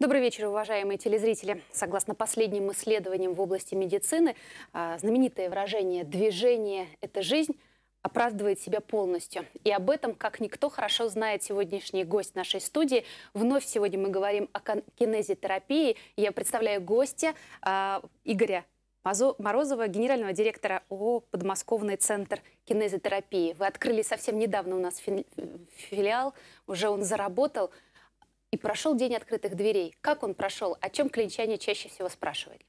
Добрый вечер, уважаемые телезрители. Согласно последним исследованиям в области медицины, а, знаменитое выражение «движение – это жизнь» оправдывает себя полностью. И об этом, как никто, хорошо знает сегодняшний гость нашей студии. Вновь сегодня мы говорим о кинезитерапии. Я представляю гостя э, Игоря Морозова, генерального директора ООО «Подмосковный центр кинезитерапии». Вы открыли совсем недавно у нас филиал, уже он заработал – и прошел день открытых дверей. Как он прошел? О чем клинчане чаще всего спрашивали?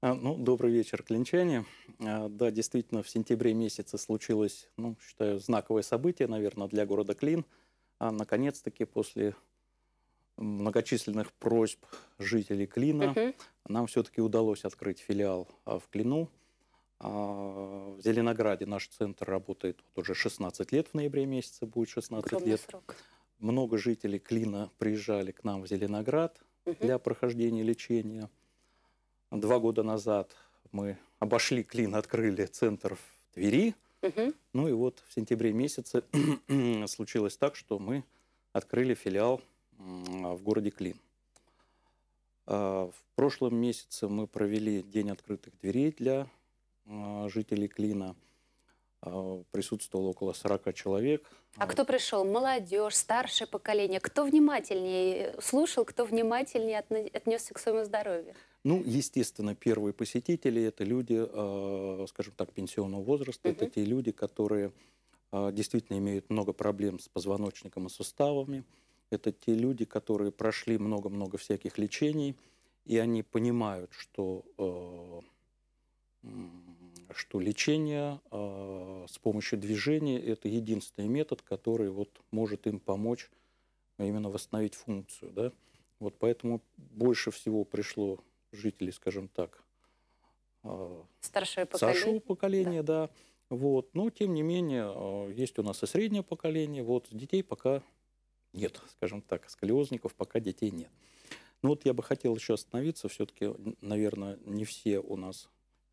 А, ну, добрый вечер, клинчане. А, да, действительно, в сентябре месяце случилось, ну, считаю, знаковое событие, наверное, для города Клин. А наконец-таки после многочисленных просьб жителей Клина угу. нам все-таки удалось открыть филиал а, в Клину. В Зеленограде наш центр работает вот уже 16 лет, в ноябре месяце будет 16 Огромный лет. Срок много жителей Клина приезжали к нам в Зеленоград для прохождения лечения. Два года назад мы обошли Клин, открыли центр в Твери. Ну и вот в сентябре месяце случилось так, что мы открыли филиал в городе Клин. А, в прошлом месяце мы провели День открытых дверей для а, жителей Клина – а, присутствовало около 40 человек. А кто пришел? Молодежь, старшее поколение? Кто внимательнее слушал, кто внимательнее отнесся к своему здоровью? Ну, естественно, первые посетители – это люди, а, скажем так, пенсионного возраста. Угу. Это те люди, которые а, действительно имеют много проблем с позвоночником и суставами. Это те люди, которые прошли много-много всяких лечений, и они понимают, что что лечение а, с помощью движения – это единственный метод, который вот может им помочь а, именно восстановить функцию. Да? Вот поэтому больше всего пришло жителей, скажем так, э, старшего поколения, поколения да. да. Вот. Но, тем не менее, есть у нас и среднее поколение. Вот детей пока нет, скажем так, сколиозников пока детей нет. Ну вот я бы хотел еще остановиться. Все-таки, наверное, не все у нас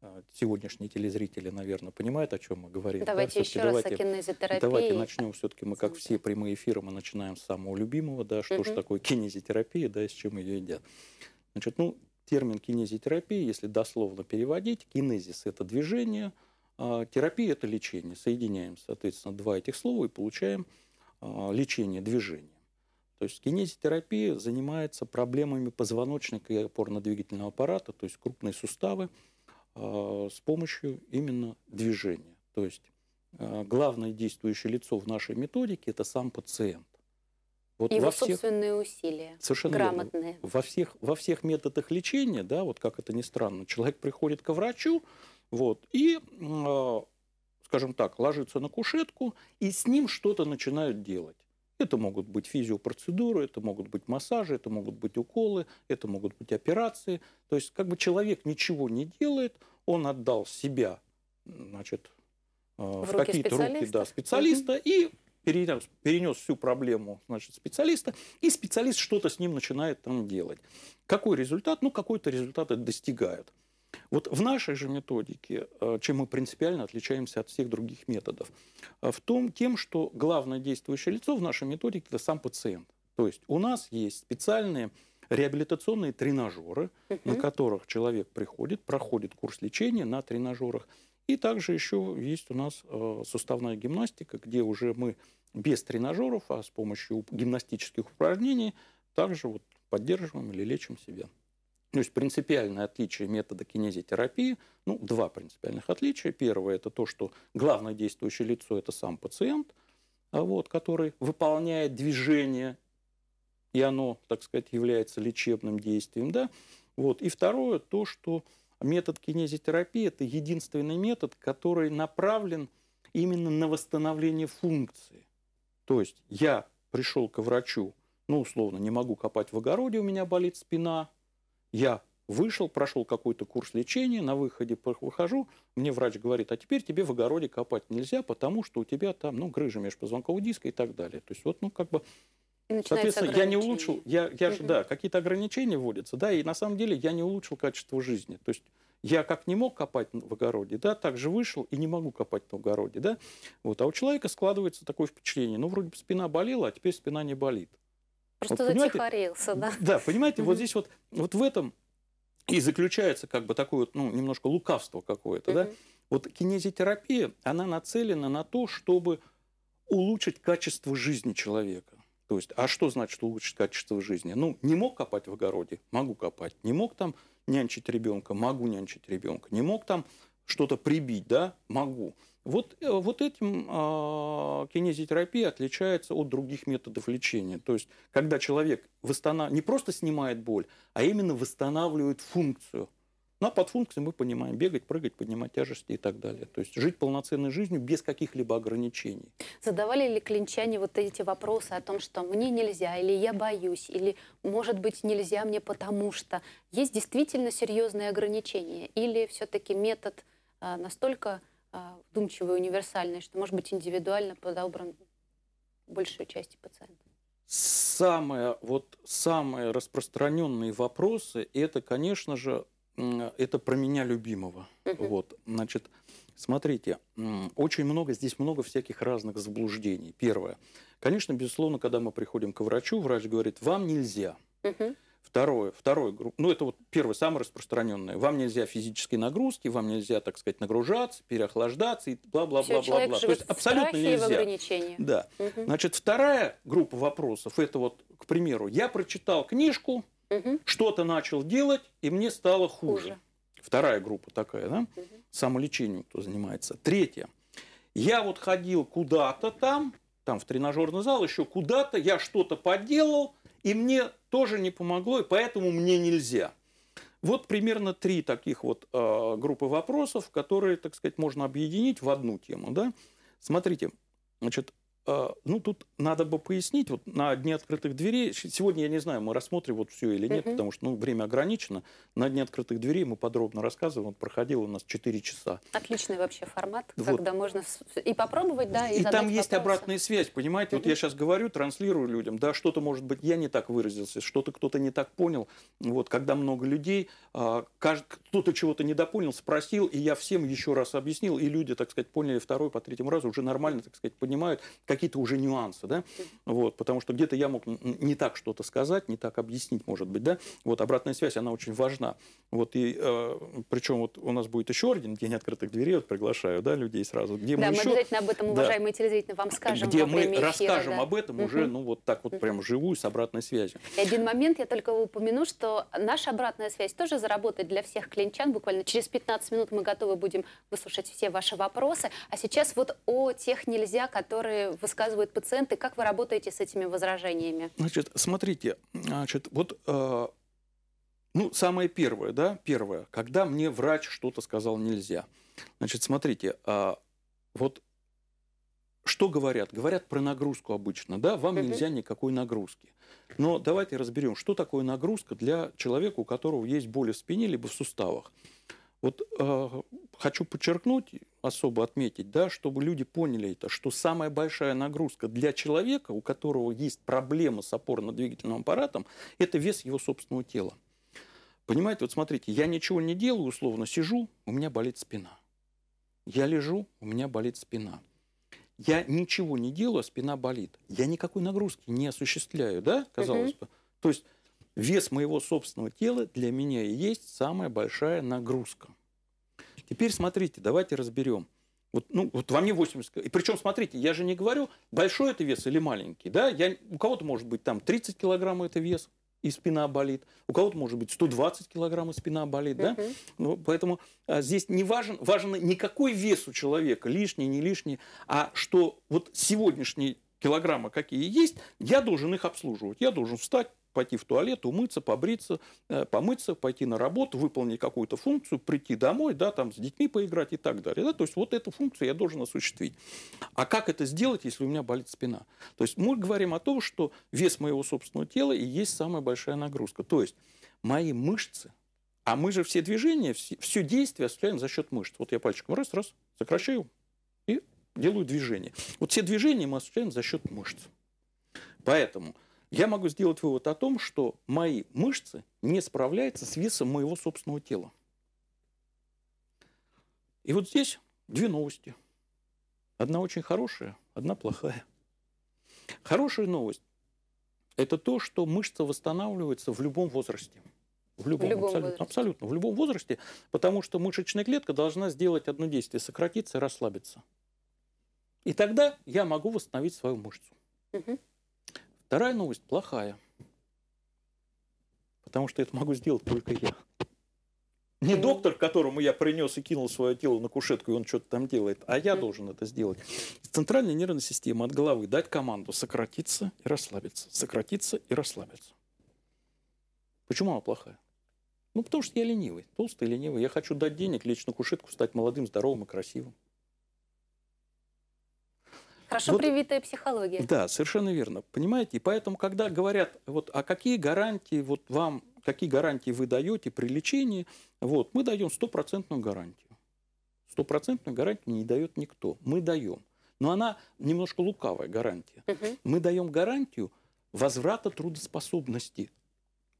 а, сегодняшние телезрители, наверное, понимают, о чем мы говорим. Давайте да? еще раз о кинезитерапии. Давайте начнем все-таки мы, как все прямые эфиры, мы начинаем с самого любимого, да, что угу. же такое кинезитерапия, да, и с чем ее едят. Значит, ну, термин кинезитерапия, если дословно переводить, кинезис – это движение, а терапия – это лечение. Соединяем, соответственно, два этих слова и получаем а, лечение движением. То есть кинезитерапия занимается проблемами позвоночника и опорно-двигательного аппарата, то есть крупные суставы – Э, с помощью именно движения. То есть э, главное действующее лицо в нашей методике – это сам пациент. Вот Его во всех, собственные усилия, совершенно грамотные. Верно. Во всех, во всех методах лечения, да, вот как это ни странно, человек приходит к врачу, вот, и, э, скажем так, ложится на кушетку, и с ним что-то начинают делать. Это могут быть физиопроцедуры, это могут быть массажи, это могут быть уколы, это могут быть операции. То есть как бы человек ничего не делает, он отдал себя значит, э, в, в какие-то руки да, специалиста и перенес, перенес всю проблему значит, специалиста, и специалист что-то с ним начинает там делать. Какой результат? Ну, какой-то результат это достигают. Вот в нашей же методике, э, чем мы принципиально отличаемся от всех других методов, э, в том тем, что главное действующее лицо в нашей методике – это сам пациент. То есть у нас есть специальные реабилитационные тренажеры, на которых человек приходит, проходит курс лечения на тренажерах. И также еще есть у нас э, суставная гимнастика, где уже мы без тренажеров, а с помощью гимнастических упражнений также вот поддерживаем или лечим себя. Ну, то есть принципиальное отличие метода кинезиотерапии. ну, два принципиальных отличия. Первое – это то, что главное действующее лицо – это сам пациент, а вот, который выполняет движение, и оно, так сказать, является лечебным действием. Да? Вот. И второе – то, что метод кинезиотерапии это единственный метод, который направлен именно на восстановление функции. То есть я пришел к врачу, ну, условно, не могу копать в огороде, у меня болит спина, я вышел, прошел какой-то курс лечения, на выходе выхожу, мне врач говорит, а теперь тебе в огороде копать нельзя, потому что у тебя там, ну, грыжа межпозвонкового диска и так далее. То есть вот, ну, как бы... соответственно, я не улучшил, я, я же, да, какие-то ограничения вводятся, да, и на самом деле я не улучшил качество жизни. То есть я как не мог копать в огороде, да, так же вышел и не могу копать на огороде, да. Вот. А у человека складывается такое впечатление, ну, вроде бы спина болела, а теперь спина не болит. Просто вот, затихарился, да? Да, понимаете, вот здесь вот, вот в этом и заключается как бы такое, вот ну, немножко лукавство какое-то, да? Вот кинезитерапия, она нацелена на то, чтобы улучшить качество жизни человека. То есть, а что значит улучшить качество жизни? Ну, не мог копать в огороде, могу копать. Не мог там нянчить ребенка, могу нянчить ребенка. Не мог там что-то прибить, да, могу. Вот, э, вот этим э, а, кинезитерапия отличается от других методов лечения. То есть, когда человек восстанов... не просто снимает боль, а именно восстанавливает функцию. Ну, а под функцией мы понимаем бегать, прыгать, поднимать тяжести и так далее. То есть жить полноценной жизнью без каких-либо ограничений. Задавали ли клинчане вот эти вопросы о том, что мне нельзя, или я боюсь, или, может быть, нельзя мне потому что? Есть действительно серьезные ограничения? Или все-таки метод э, настолько а, вдумчивый, универсальный, что может быть индивидуально подобран большую часть пациентов. Самые, вот, самые распространенные вопросы, это, конечно же, это про меня любимого. Угу. Вот, значит, смотрите, очень много, здесь много всяких разных заблуждений. Первое. Конечно, безусловно, когда мы приходим к врачу, врач говорит, вам нельзя. Угу. Второе, второй групп, ну это вот первое, самое распространенное. Вам нельзя физические нагрузки, вам нельзя, так сказать, нагружаться, переохлаждаться и бла-бла-бла-бла-бла. То есть абсолютно нельзя. Да. Угу. Значит, вторая группа вопросов, это вот, к примеру, я прочитал книжку, угу. что-то начал делать, и мне стало хуже. хуже. Вторая группа такая, да? Угу. Самолечением кто занимается. Третья. Я вот ходил куда-то там, там в тренажерный зал, еще куда-то, я что-то поделал, и мне тоже не помогло, и поэтому мне нельзя. Вот примерно три таких вот э, группы вопросов, которые, так сказать, можно объединить в одну тему. Да? Смотрите, значит, Э, ну, тут надо бы пояснить, вот на дне открытых дверей, сегодня я не знаю, мы рассмотрим вот все или нет, Uh -huh. потому что ну, время ограничено, на дне открытых дверей мы подробно рассказываем, он проходил у нас 4 часа. Отличный вообще формат, вот. когда можно и попробовать, да, и И там есть обратная связь, понимаете, Uh -huh. вот я сейчас говорю, транслирую людям, да, что-то, может быть, я не так выразился, что-то кто-то не так понял, вот, когда много людей, э, кто-то чего-то недопонял, спросил, и я всем еще раз объяснил, и люди, так сказать, поняли второй по третьему разу, уже нормально, так сказать, понимают, какие-то уже нюансы, да, вот, потому что где-то я мог не так что-то сказать, не так объяснить, может быть, да, вот обратная связь, она очень важна, вот, и э, причем вот у нас будет еще один день открытых дверей, вот приглашаю, да, людей сразу, где да, мы, мы еще... обязательно об этом, уважаемые да, телезрители, вам э, скажем Где мы эфира, расскажем да. об этом уже, ну, вот так вот угу. прям живую, с обратной связью. И один момент я только упомяну, что наша обратная связь тоже заработает для всех клинчан, буквально через 15 минут мы готовы будем выслушать все ваши вопросы, а сейчас вот о тех нельзя, которые высказывают пациенты. Как вы работаете с этими возражениями? Значит, смотрите, значит, вот э, ну, самое первое, да, первое, когда мне врач что-то сказал нельзя. Значит, смотрите, э, вот что говорят? Говорят про нагрузку обычно, да, вам нельзя никакой нагрузки. Но давайте разберем, что такое нагрузка для человека, у которого есть боли в спине либо в суставах. Вот э, хочу подчеркнуть, особо отметить, да, чтобы люди поняли это, что самая большая нагрузка для человека, у которого есть проблема с опорно-двигательным аппаратом, это вес его собственного тела. Понимаете, вот смотрите, я ничего не делаю, условно сижу, у меня болит спина. Я лежу, у меня болит спина. Я ничего не делаю, а спина болит. Я никакой нагрузки не осуществляю, да, казалось угу. бы. То есть Вес моего собственного тела для меня и есть самая большая нагрузка. Теперь смотрите, давайте разберем. Вот, ну, вот во мне 80 И причем, смотрите, я же не говорю, большой это вес или маленький. Да? Я, у кого-то может быть там 30 килограмм это вес, и спина болит. У кого-то может быть 120 килограмм, и спина болит. Да? uh Ну, поэтому а, здесь не важен, важен никакой вес у человека, лишний, не лишний, а что вот сегодняшние килограммы какие есть, я должен их обслуживать. Я должен встать, пойти в туалет, умыться, побриться, э, помыться, пойти на работу, выполнить какую-то функцию, прийти домой, да, там с детьми поиграть и так далее. Да? То есть вот эту функцию я должен осуществить. А как это сделать, если у меня болит спина? То есть мы говорим о том, что вес моего собственного тела и есть самая большая нагрузка. То есть мои мышцы, а мы же все движения, все, все действия осуществляем за счет мышц. Вот я пальчиком раз, раз, сокращаю и делаю движение. Вот все движения мы осуществляем за счет мышц. Поэтому я могу сделать вывод о том, что мои мышцы не справляются с весом моего собственного тела. И вот здесь две новости. Одна очень хорошая, одна плохая. Хорошая новость – это то, что мышца восстанавливается в любом возрасте. В любом, в любом абсолютно, возрасте. абсолютно, в любом возрасте, потому что мышечная клетка должна сделать одно действие – сократиться и расслабиться. И тогда я могу восстановить свою мышцу. Угу. Вторая новость плохая. Потому что это могу сделать только я. Не доктор, которому я принес и кинул свое тело на кушетку, и он что-то там делает, а я должен это сделать. Центральная нервная система от головы дать команду сократиться и расслабиться, сократиться и расслабиться. Почему она плохая? Ну, потому что я ленивый, толстый, ленивый. Я хочу дать денег, лечь на кушетку, стать молодым, здоровым и красивым. Хорошо вот, привитая психология. Да, совершенно верно. Понимаете? И поэтому, когда говорят, вот, а какие гарантии вот вам, какие гарантии вы даете при лечении, вот, мы даем стопроцентную гарантию. Стопроцентную гарантию не дает никто. Мы даем. Но она немножко лукавая гарантия. Угу. Мы даем гарантию возврата трудоспособности.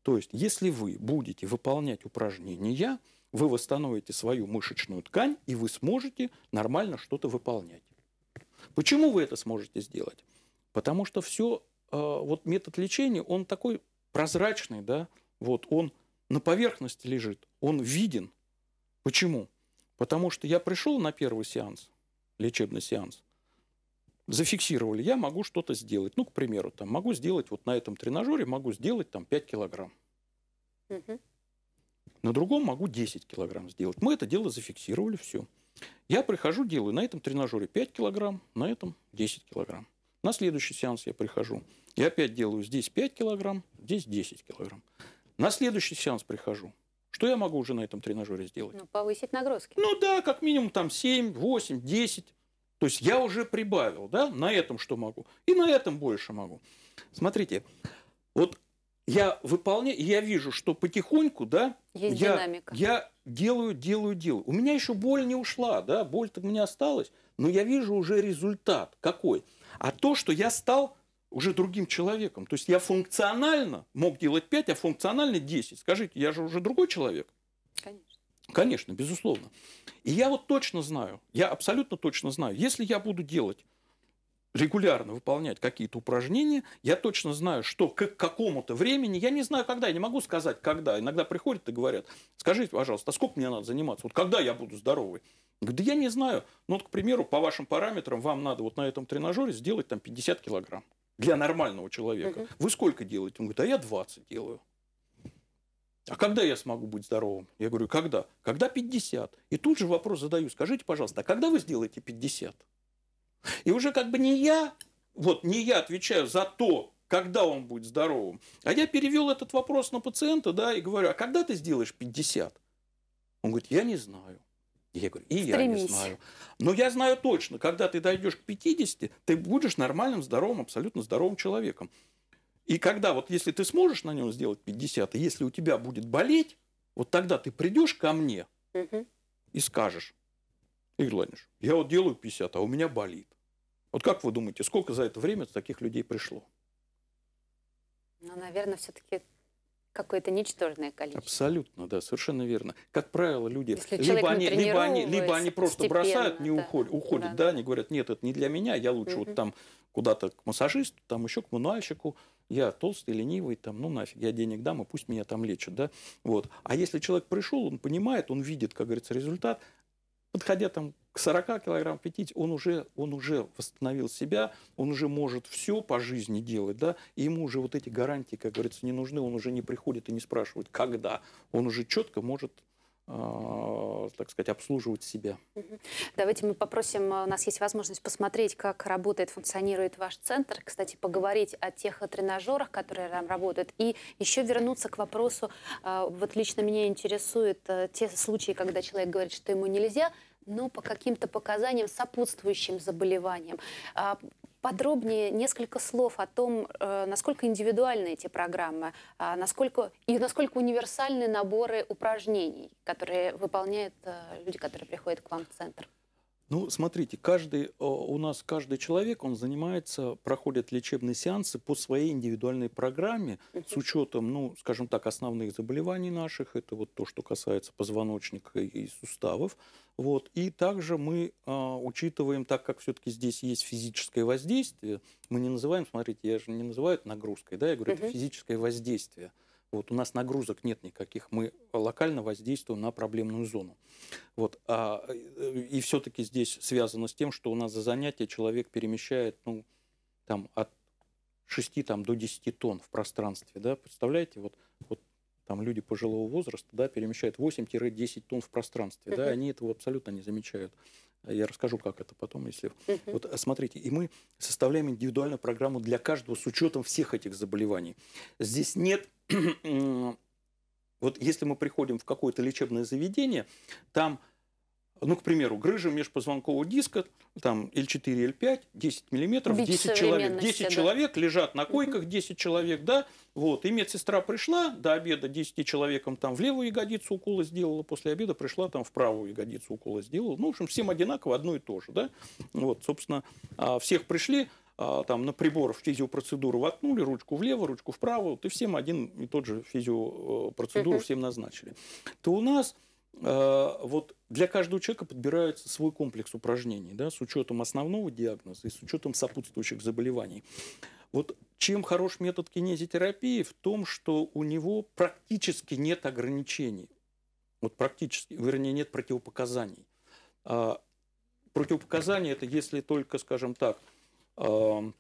То есть, если вы будете выполнять упражнения, вы восстановите свою мышечную ткань, и вы сможете нормально что-то выполнять. Почему вы это сможете сделать? Потому что все, а, вот метод лечения, он такой прозрачный, да, вот он на поверхности лежит, он виден. Почему? Потому что я пришел на первый сеанс, лечебный сеанс, зафиксировали, я могу что-то сделать. Ну, к примеру, там, могу сделать вот на этом тренажере, могу сделать там 5 килограмм. Угу. На другом могу 10 килограмм сделать. Мы это дело зафиксировали, все. Я прихожу, делаю на этом тренажере 5 килограмм, на этом 10 килограмм. На следующий сеанс я прихожу. Я опять делаю здесь 5 килограмм, здесь 10 килограмм. На следующий сеанс прихожу. Что я могу уже на этом тренажере сделать? Ну, повысить нагрузки. Ну да, как минимум там 7, 8, 10. То есть я уже прибавил, да, на этом что могу. И на этом больше могу. Смотрите, вот я выполняю, я вижу, что потихоньку, да, Есть я, динамика. я делаю, делаю, делаю. У меня еще боль не ушла, да, боль-то у меня осталась, но я вижу уже результат какой. А то, что я стал уже другим человеком, то есть я функционально мог делать 5, а функционально 10. Скажите, я же уже другой человек. Конечно. Конечно, безусловно. И я вот точно знаю, я абсолютно точно знаю, если я буду делать регулярно выполнять какие-то упражнения. Я точно знаю, что к какому-то времени, я не знаю когда, я не могу сказать когда. Иногда приходят и говорят, скажите, пожалуйста, а сколько мне надо заниматься? Вот когда я буду здоровый? да я не знаю. Ну, вот, к примеру, по вашим параметрам вам надо вот на этом тренажере сделать там 50 килограмм для нормального человека. Угу. Вы сколько делаете? Он говорит, а я 20 делаю. А когда я смогу быть здоровым? Я говорю, когда? Когда 50. И тут же вопрос задаю, скажите, пожалуйста, а когда вы сделаете 50? И уже как бы не я, вот не я отвечаю за то, когда он будет здоровым. А я перевел этот вопрос на пациента, да, и говорю, а когда ты сделаешь 50? Он говорит, я не знаю. Я говорю, и Стремись. я не знаю. Но я знаю точно, когда ты дойдешь к 50, ты будешь нормальным, здоровым, абсолютно здоровым человеком. И когда вот если ты сможешь на нем сделать 50, и если у тебя будет болеть, вот тогда ты придешь ко мне угу. и скажешь, Игорь Владимирович, я вот делаю 50, а у меня болит. Вот как вы думаете, сколько за это время таких людей пришло? Ну, наверное, все-таки какое-то ничтожное количество. Абсолютно, да, совершенно верно. Как правило, люди Если либо они, либо они, либо они просто бросают, не да. уходят, уходят да, да, они говорят, нет, это не для меня, я лучше угу. вот там куда-то к массажисту, там еще к мануальщику, я толстый, ленивый, там, ну нафиг, я денег дам, и пусть меня там лечат, да, вот. А если человек пришел, он понимает, он видит, как говорится, результат, подходя там к 40 килограмм, 50, он уже, он уже восстановил себя, он уже может все по жизни делать, да, и ему уже вот эти гарантии, как говорится, не нужны, он уже не приходит и не спрашивает, когда, он уже четко может а, так сказать, обслуживать себя. Давайте мы попросим, э, у нас есть возможность посмотреть, как работает, функционирует ваш центр, кстати, поговорить о тех тренажерах, которые там работают, и еще вернуться к вопросу, э, вот лично меня интересуют э, те случаи, когда человек говорит, что ему нельзя, но по каким-то показаниям, сопутствующим заболеваниям. А, подробнее несколько слов о том, э, насколько индивидуальны эти программы, а, насколько и насколько универсальны наборы упражнений, которые выполняют э, люди, которые приходят к вам в центр? Ну, смотрите, каждый, э, у нас каждый человек, он занимается, проходит лечебные сеансы по своей индивидуальной программе с учетом, ну, скажем так, основных заболеваний наших, это вот то, что касается позвоночника и суставов. Вот. И также мы э, учитываем, так как все-таки здесь есть физическое воздействие, мы не называем, смотрите, я же не называю это нагрузкой, да, я говорю, это физическое воздействие. Вот, у нас нагрузок нет никаких, мы локально воздействуем на проблемную зону. Вот, а, и все-таки здесь связано с тем, что у нас за занятие человек перемещает ну, там, от 6 там, до 10 тонн в пространстве. Да? Представляете, вот, вот там люди пожилого возраста да, перемещают 8-10 тонн в пространстве. Да, они этого абсолютно не замечают. Я расскажу, как это потом, если... Uh-huh. Вот а, смотрите, и мы составляем индивидуальную программу для каждого с учетом всех этих заболеваний. Здесь нет вот если мы приходим в какое-то лечебное заведение, там, ну, к примеру, грыжа межпозвонкового диска, там L4, L5, 10 миллиметров, 10 человек, 10 да. человек лежат на койках, 10 человек, да, вот, и медсестра пришла до обеда 10 человеком там в левую ягодицу укола сделала, после обеда пришла там в правую ягодицу укола сделала, ну, в общем, всем одинаково, одно и то же, да, вот, собственно, а, всех пришли, а, там, на прибор физиопроцедуру воткнули, ручку влево, ручку вправо, ты всем один и тот же физиопроцедуру всем назначили, то у нас а, вот для каждого человека подбирается свой комплекс упражнений, да, с учетом основного диагноза и с учетом сопутствующих заболеваний. Вот чем хорош метод кинезитерапии в том, что у него практически нет ограничений. Вот практически, вернее, нет противопоказаний. А, противопоказания – это если только, скажем так, Эм,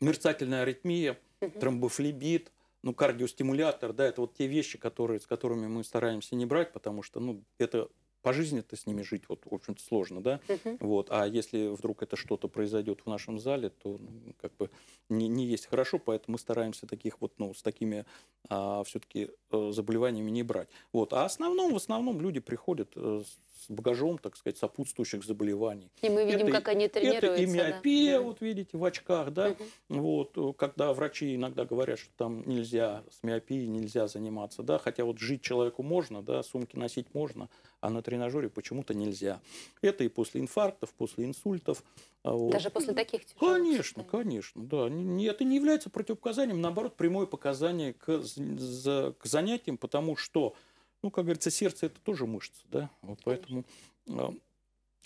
мерцательная аритмия, тромбофлебит, ну, кардиостимулятор, да, это вот те вещи, которые, с которыми мы стараемся не брать, потому что, ну, это по жизни-то с ними жить, вот, в общем-то, сложно, да, вот, а если вдруг это что-то произойдет в нашем зале, то, ну, как бы, не, не есть хорошо, поэтому мы стараемся таких вот, ну, с такими а, все-таки э, заболеваниями не брать, вот, а основном, в основном люди приходят э, с с багажом, так сказать, сопутствующих заболеваний. И мы видим, это, как они тренируются. Это и миопия, да. вот видите, в очках, да, угу. вот, когда врачи иногда говорят, что там нельзя, с миопией нельзя заниматься, да, хотя вот жить человеку можно, да, сумки носить можно, а на тренажере почему-то нельзя. Это и после инфарктов, после инсультов. А вот. Даже после таких тяжелых Конечно, состояний. конечно, да. Это не является противопоказанием, наоборот, прямое показание к, к занятиям, потому что ну, как говорится, сердце это тоже мышца, да, вот поэтому э,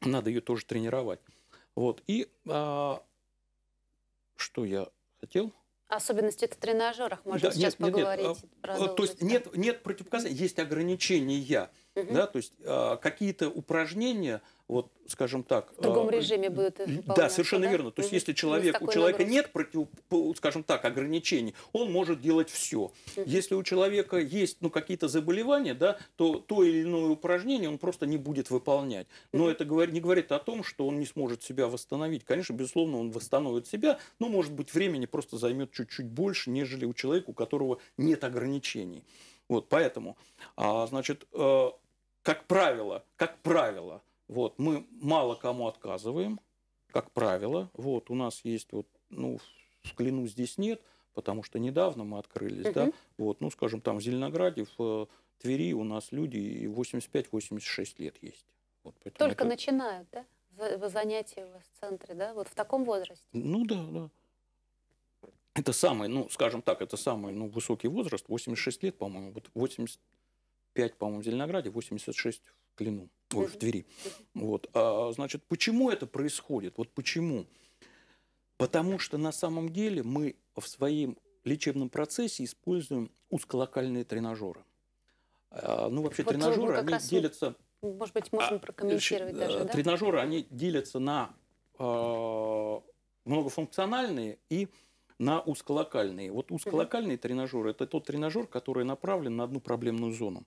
надо ее тоже тренировать. Вот, и э, что я хотел? Особенности в тренажерах, можно да, сейчас нет, поговорить. Нет, нет. А, то есть нет, нет противопоказаний, есть ограничения. Угу. Да, то есть э, какие-то упражнения, вот, скажем так... В другом э, режиме будут выполняться. Да, совершенно да? верно. То есть, если человек, у человека нагрузки. нет, против, скажем так, ограничений, он может делать все. Угу. Если у человека есть ну, какие-то заболевания, да, то то или иное упражнение он просто не будет выполнять. Но угу. это говорит, не говорит о том, что он не сможет себя восстановить. Конечно, безусловно, он восстановит себя, но, может быть, времени просто займет чуть-чуть больше, нежели у человека, у которого нет ограничений. Вот, поэтому, а, значит, э, как правило, как правило, вот, мы мало кому отказываем, как правило. Вот, у нас есть, вот, ну, клянусь, здесь нет, потому что недавно мы открылись, угу. да, вот, ну, скажем, там в Зеленограде, в э, Твери у нас люди 85-86 лет есть. Вот, Только это... начинают, да? в вы занятия у вас в центре, да? Вот в таком возрасте? Ну да, да. Это самый, ну, скажем так, это самый ну, высокий возраст, 86 лет, по-моему, вот 80, 5, по-моему, в Зеленограде, 86 в Клину, ой, в Твери. Вот. А, значит, почему это происходит? Вот почему? Потому что на самом деле мы в своем лечебном процессе используем узколокальные тренажеры. А, ну, вообще, вот э, тренажеры, они делятся... Может быть, можно а, прокомментировать а, даже, э, да? Тренажеры, они делятся на э, многофункциональные и на узколокальные. Вот узколокальные угу. тренажеры – это тот тренажер, который направлен на одну проблемную зону.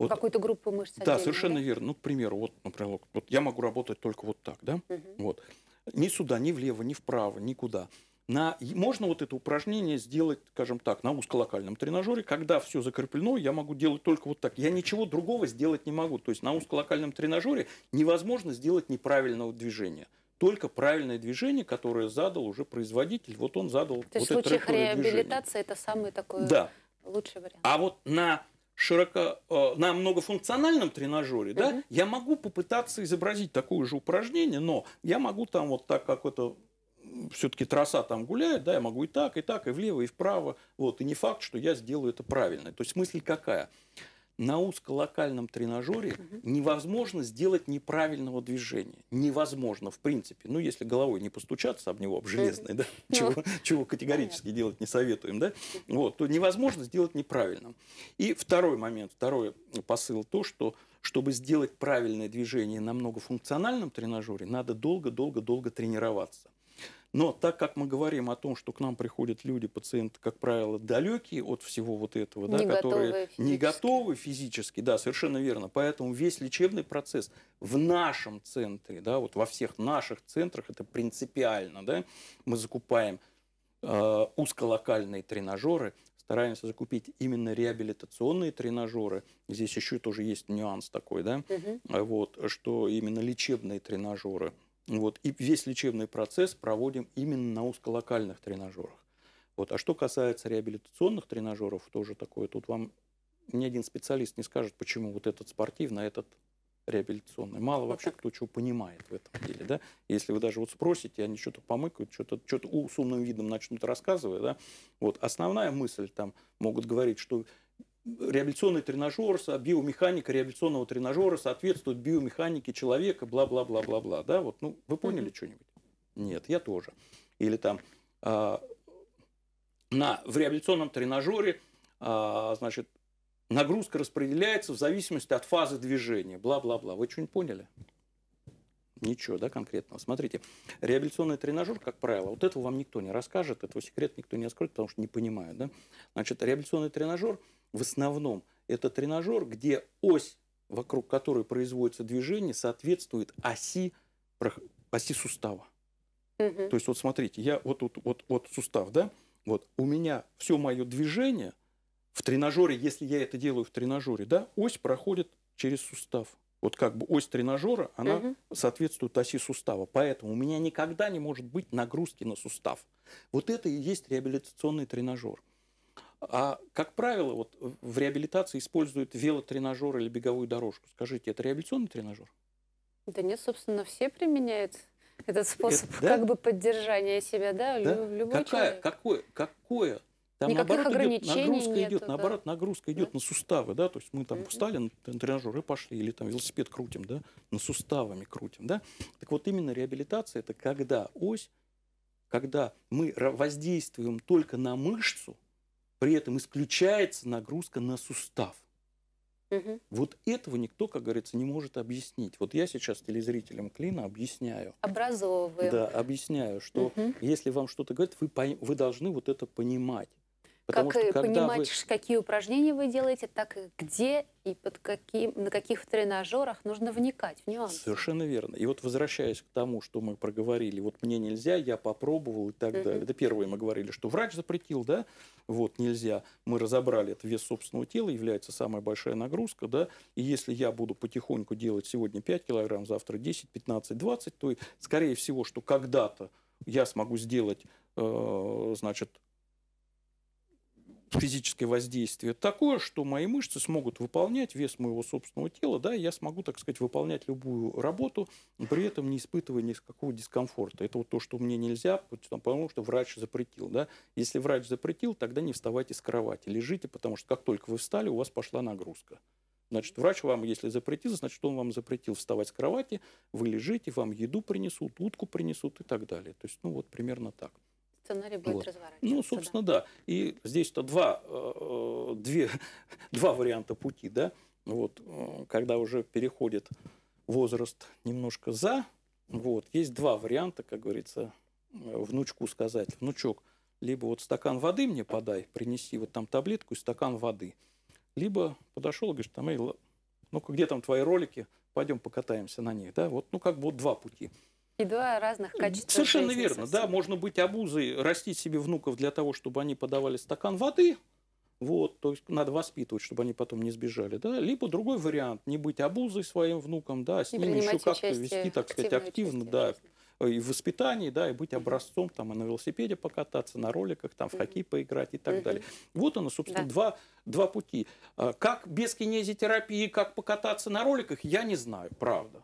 Вот, Какую-то группу мышц. Да, совершенно да? верно. Ну, к примеру, вот, например, вот, вот я могу работать только вот так, да? Угу. Вот. Ни сюда, ни влево, ни вправо, никуда. На, можно вот это упражнение сделать, скажем так, на узколокальном тренажере, когда все закреплено, я могу делать только вот так. Я ничего другого сделать не могу. То есть на узколокальном тренажере невозможно сделать неправильного движения только правильное движение, которое задал уже производитель. Вот он задал То вот в случаях реабилитации движение. это самый такой да. лучший вариант. А вот на широко, э, на многофункциональном тренажере, да, угу. я могу попытаться изобразить такое же упражнение, но я могу там вот так, как это все-таки троса там гуляет, да, я могу и так, и так, и влево, и вправо, вот, и не факт, что я сделаю это правильно. То есть мысль какая? на узколокальном тренажере невозможно сделать неправильного движения. Невозможно, в принципе. Ну, если головой не постучаться об него, об железный, да, ну, чего, чего категорически Понятно. делать не советуем, да, вот, то невозможно сделать неправильным. И второй момент, второй посыл то, что чтобы сделать правильное движение на многофункциональном тренажере, надо долго-долго-долго тренироваться. Но так как мы говорим о том, что к нам приходят люди, пациенты, как правило, далекие от всего вот этого, не да, которые физически. не готовы физически, да, совершенно верно. Поэтому весь лечебный процесс в нашем центре, да, вот во всех наших центрах, это принципиально, да, мы закупаем э, узколокальные тренажеры, стараемся закупить именно реабилитационные тренажеры. Здесь еще тоже есть нюанс такой, да, угу. вот, что именно лечебные тренажеры – вот. И весь лечебный процесс проводим именно на узколокальных тренажерах. Вот. А что касается реабилитационных тренажеров, тоже такое, тут вам ни один специалист не скажет, почему вот этот спортивный, а этот реабилитационный. Мало вообще кто чего понимает в этом деле. Да? Если вы даже вот спросите, они что-то помыкают, что-то что с умным видом начнут рассказывать. Да? Вот основная мысль там могут говорить, что реабилитационный тренажер, биомеханика реабилитационного тренажера соответствует биомеханике человека, бла-бла-бла-бла-бла. Да, вот, ну, вы поняли mm-hmm. что-нибудь? Нет, я тоже. Или там а, на, в реабилитационном тренажере а, значит, нагрузка распределяется в зависимости от фазы движения, бла-бла-бла. Вы что-нибудь поняли? Ничего, да, конкретного. Смотрите, реабилитационный тренажер, как правило, вот этого вам никто не расскажет, этого секрет никто не раскроет, потому что не понимают, да. Значит, реабилитационный тренажер в основном это тренажер, где ось, вокруг которой производится движение, соответствует оси, оси сустава. Угу. То есть вот смотрите, я вот тут, вот, вот, вот сустав, да, вот у меня все мое движение в тренажере, если я это делаю в тренажере, да, ось проходит через сустав вот как бы ось тренажера, она угу. соответствует оси сустава. Поэтому у меня никогда не может быть нагрузки на сустав. Вот это и есть реабилитационный тренажер. А, как правило, вот в реабилитации используют велотренажер или беговую дорожку. Скажите, это реабилитационный тренажер? Да нет, собственно, все применяют этот способ это, да? как бы поддержания себя, да, да? любой какая, человек. Какое, какое там Никаких наоборот ограничений идет, нагрузка нету, идет, да? наоборот, нагрузка идет да? на суставы, да, то есть мы там встали на тренажеры пошли, или там велосипед крутим, да, на суставами крутим, да. Так вот именно реабилитация – это когда ось, когда мы воздействуем только на мышцу, при этом исключается нагрузка на сустав. Угу. Вот этого никто, как говорится, не может объяснить. Вот я сейчас телезрителям Клина объясняю. Образовываю. Да, объясняю, что угу. если вам что-то говорят, вы, вы должны вот это понимать. Потому как понимать, вы... какие упражнения вы делаете, так и где и под каким, на каких тренажерах нужно вникать в нюансы. Совершенно верно. И вот возвращаясь к тому, что мы проговорили, вот мне нельзя, я попробовал и так uh-huh. далее. Это первое мы говорили, что врач запретил, да, вот нельзя. Мы разобрали, это вес собственного тела является самая большая нагрузка, да, и если я буду потихоньку делать сегодня 5 килограмм, завтра 10, 15, 20, то, скорее всего, что когда-то я смогу сделать, э, значит, физическое воздействие такое, что мои мышцы смогут выполнять вес моего собственного тела, да, я смогу, так сказать, выполнять любую работу, при этом не испытывая никакого дискомфорта. Это вот то, что мне нельзя, потому что врач запретил, да. Если врач запретил, тогда не вставайте с кровати, лежите, потому что как только вы встали, у вас пошла нагрузка. Значит, врач вам, если запретил, значит, он вам запретил вставать с кровати, вы лежите, вам еду принесут, утку принесут и так далее. То есть, ну вот примерно так сценарий будет вот. разворачиваться. Ну, собственно, да. да. И здесь-то два, э, э, две, два варианта пути, да. Вот, э, когда уже переходит возраст немножко за, вот, есть два варианта, как говорится, внучку сказать, внучок, либо вот стакан воды мне подай, принеси вот там таблетку и стакан воды. Либо подошел и говорит, там, эй, ну-ка, где там твои ролики, пойдем покатаемся на них, да, вот, ну, как бы вот два пути – и два разных качества. Совершенно жизни, верно. Совсем. Да, можно быть обузой, растить себе внуков для того, чтобы они подавали стакан воды. Вот, то есть надо воспитывать, чтобы они потом не сбежали, да. Либо другой вариант, не быть обузой своим внукам, да, с ними еще как-то вести, так сказать, активно, да, и в воспитании, да, и быть образцом, там, и на велосипеде покататься, на роликах, там, в хоккей поиграть и так далее. Вот оно, собственно, да. два, два пути. А как без кинезитерапии, как покататься на роликах, я не знаю, правда.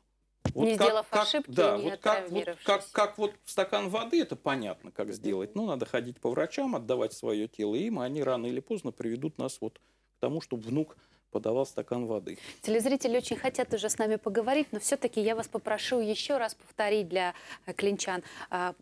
Вот не как, сделав как, ошибки, да, не вот как, вот, как, как вот стакан воды, это понятно, как сделать. Ну, надо ходить по врачам, отдавать свое тело им, и они рано или поздно приведут нас вот к тому, чтобы внук подавал стакан воды. Телезрители очень хотят уже с нами поговорить, но все-таки я вас попрошу еще раз повторить для э, клинчан. А,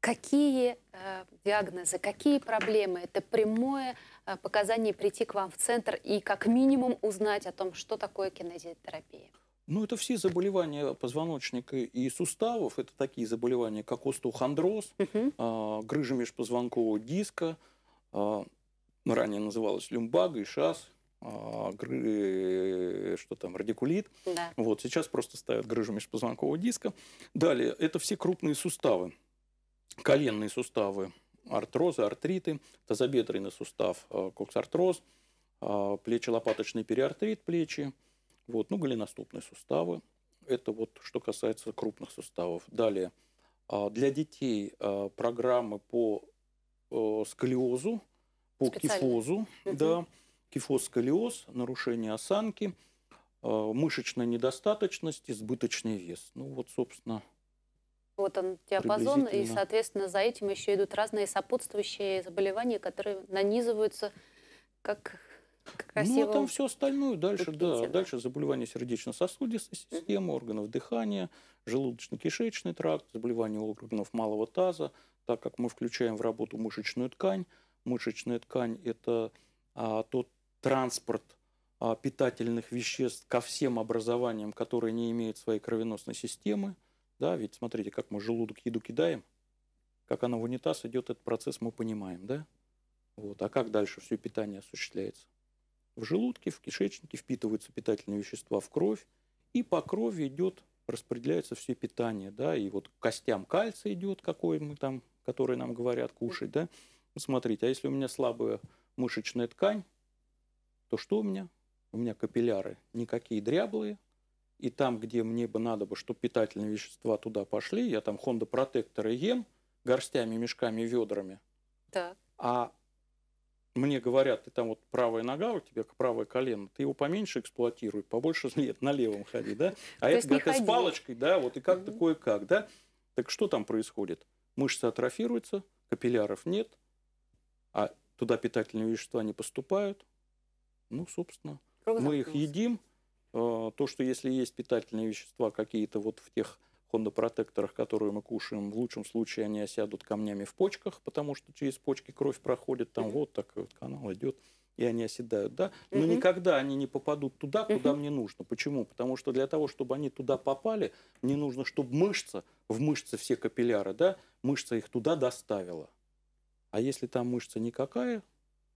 какие э, диагнозы, какие проблемы? Это прямое э, показание прийти к вам в центр и как минимум узнать о том, что такое кинезиотерапия. Ну, это все заболевания позвоночника и суставов. Это такие заболевания, как остеохондроз, угу. э, грыжа межпозвонкового диска, а, ранее называлась люмбага и шас, а, гры... Э, что там, радикулит. Да. Вот, сейчас просто ставят грыжу межпозвонкового диска. Далее, это все крупные суставы, коленные суставы, артрозы, артриты, тазобедренный сустав, э, коксартроз, плечи-лопаточный периартрит плечи, вот, ну, голеностопные суставы. Это вот что касается крупных суставов. Далее, а, для детей а, программы по э, сколиозу, по кифозу, угу. да, кифоз, сколиоз, нарушение осанки, а, мышечная недостаточность, избыточный вес. Ну вот, собственно, вот он диапазон, и, соответственно, за этим еще идут разные сопутствующие заболевания, которые нанизываются как красивого... Ну, а там все остальное. Дальше, да, дальше заболевания сердечно-сосудистой системы, органов дыхания, желудочно-кишечный тракт, заболевания органов малого таза, так как мы включаем в работу мышечную ткань. Мышечная ткань – это а, тот транспорт а, питательных веществ ко всем образованиям, которые не имеют своей кровеносной системы. Да, ведь смотрите, как мы желудок еду кидаем, как она в унитаз идет, этот процесс мы понимаем, да? Вот. А как дальше все питание осуществляется? в желудке, в кишечнике впитываются питательные вещества в кровь, и по крови идет, распределяется все питание, да, и вот к костям кальций идет, какой мы там, который нам говорят кушать, да. смотрите, а если у меня слабая мышечная ткань, то что у меня? У меня капилляры никакие дряблые, и там, где мне бы надо бы, чтобы питательные вещества туда пошли, я там хонда протекторы ем горстями, мешками, ведрами. Да. А мне говорят, ты там вот правая нога, у тебя правое колено, ты его поменьше эксплуатируй, побольше нет, на левом ходи, да? А это говорят, с палочкой, да, вот и как такое как да? Так что там происходит? Мышцы атрофируются, капилляров нет, а туда питательные вещества не поступают. Ну, собственно, мы их едим. А, то, что если есть питательные вещества какие-то вот в тех хондопротекторах, которые мы кушаем, в лучшем случае они осядут камнями в почках, потому что через почки кровь проходит, там mm-hmm. вот такой вот канал идет, и они оседают, да. Но mm-hmm. никогда они не попадут туда, куда mm-hmm. мне нужно. Почему? Потому что для того, чтобы они туда попали, мне нужно, чтобы мышца, в мышце все капилляры, да, мышца их туда доставила. А если там мышца никакая,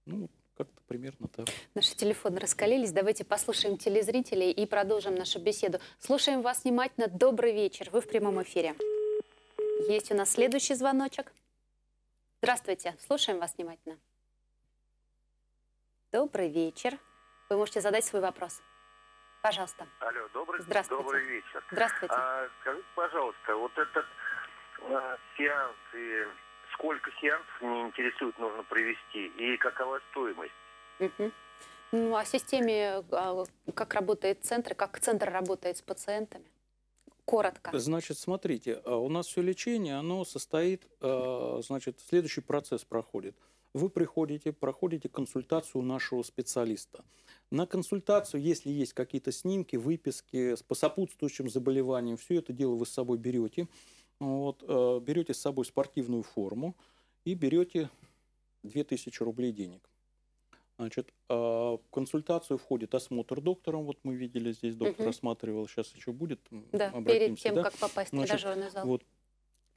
ну, как-то примерно так. Наши телефоны раскалились. Давайте послушаем телезрителей и продолжим нашу беседу. Слушаем вас внимательно. Добрый вечер. Вы в прямом эфире. Есть у нас следующий звоночек. Здравствуйте. Слушаем вас внимательно. Добрый вечер. Вы можете задать свой вопрос. Пожалуйста. Алло, добрый, Здравствуйте. добрый вечер. Здравствуйте. А, скажите, пожалуйста, вот этот а, сеанс и сколько сеансов мне интересует нужно провести и какова стоимость. Угу. Ну, о а системе, а, как работает центр, как центр работает с пациентами? Коротко. Значит, смотрите, а, у нас все лечение, оно состоит, значит, следующий процесс проходит. Вы приходите, проходите консультацию нашего специалиста. На консультацию, если есть какие-то снимки, выписки с посопутствующим заболеванием, все это дело вы с собой берете. Вот, э, берете с собой спортивную форму и берете 2000 рублей денег. Значит, а, в консультацию входит осмотр доктором. Вот мы видели здесь, доктор рассматривал. сейчас еще будет. Да, перед тем, да? как попасть Значит, в тренажерный зал. Вот,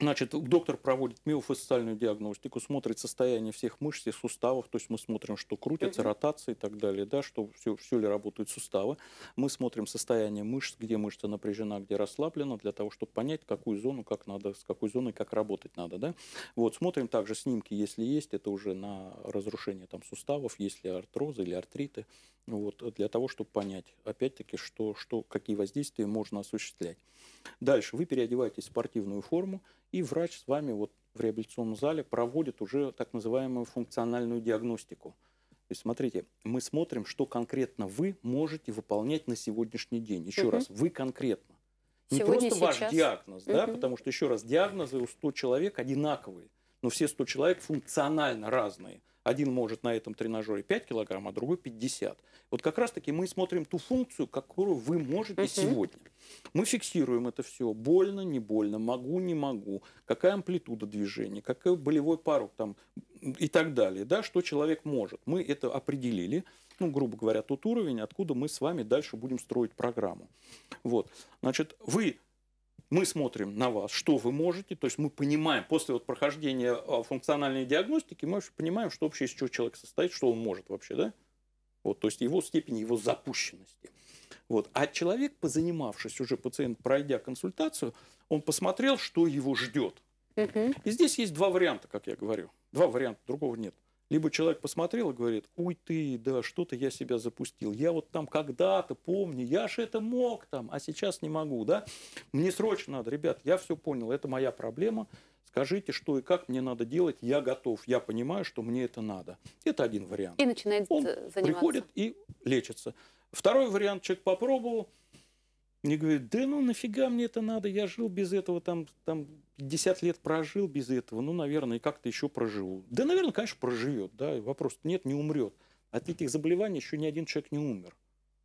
Значит, доктор проводит миофасциальную диагностику, смотрит состояние всех мышц и суставов, то есть мы смотрим, что крутятся, ротации и так далее, да, что все, все ли работают суставы. Мы смотрим состояние мышц, где мышца напряжена, где расслаблена, для того, чтобы понять, какую зону, как надо, с какой зоной, как работать надо, да. Вот, смотрим также снимки, если есть, это уже на разрушение там суставов, если артрозы или артриты, ну вот, э, для того, чтобы понять, опять-таки, что, что, какие воздействия можно осуществлять. Дальше вы переодеваетесь в спортивную форму, и врач с вами вот в реабилитационном зале проводит уже так называемую функциональную диагностику. То есть, смотрите, мы смотрим, что конкретно вы можете выполнять на сегодняшний день. Еще угу. раз, вы конкретно. Не просто сейчас. ваш диагноз, угу. да, потому что, еще раз, диагнозы у 100 человек одинаковые, но все 100 человек функционально разные. Один может на этом тренажере 5 килограмм, а другой 50. Вот как раз-таки мы смотрим ту функцию, которую вы можете uh-huh. сегодня. Мы фиксируем это все. Больно, не больно, могу, не могу. Какая амплитуда движения, какой болевой порог там и так далее. Да, что человек может. Мы это определили ну, грубо говоря, тот уровень, откуда мы с вами дальше будем строить программу. Вот. Значит, вы мы смотрим на вас, что вы можете, то есть мы понимаем, после вот прохождения а, функциональной диагностики, мы вообще понимаем, что вообще из чего человек состоит, что он может вообще, да? Вот, то есть его степень его запущенности. Вот. А человек, позанимавшись уже пациент, пройдя консультацию, он посмотрел, что его ждет. Угу. И здесь есть два варианта, как я говорю. Два варианта, другого нет. Либо человек посмотрел и говорит, уй ты, да что-то я себя запустил. Я вот там когда-то помню, я же это мог там, а сейчас не могу, да? Мне срочно надо, ребят, я все понял, это моя проблема, Скажите, что и как мне надо делать, я готов, я понимаю, что мне это надо. Это один вариант. И начинает Он э, заниматься. приходит и лечится. Второй вариант, человек попробовал, и говорят, да ну нафига мне это надо, я жил без этого, там, там 50 лет прожил без этого, ну, наверное, и как-то еще проживу. Да, наверное, конечно, проживет, да, вопрос нет, не умрет. От этих заболеваний еще ни один человек не умер.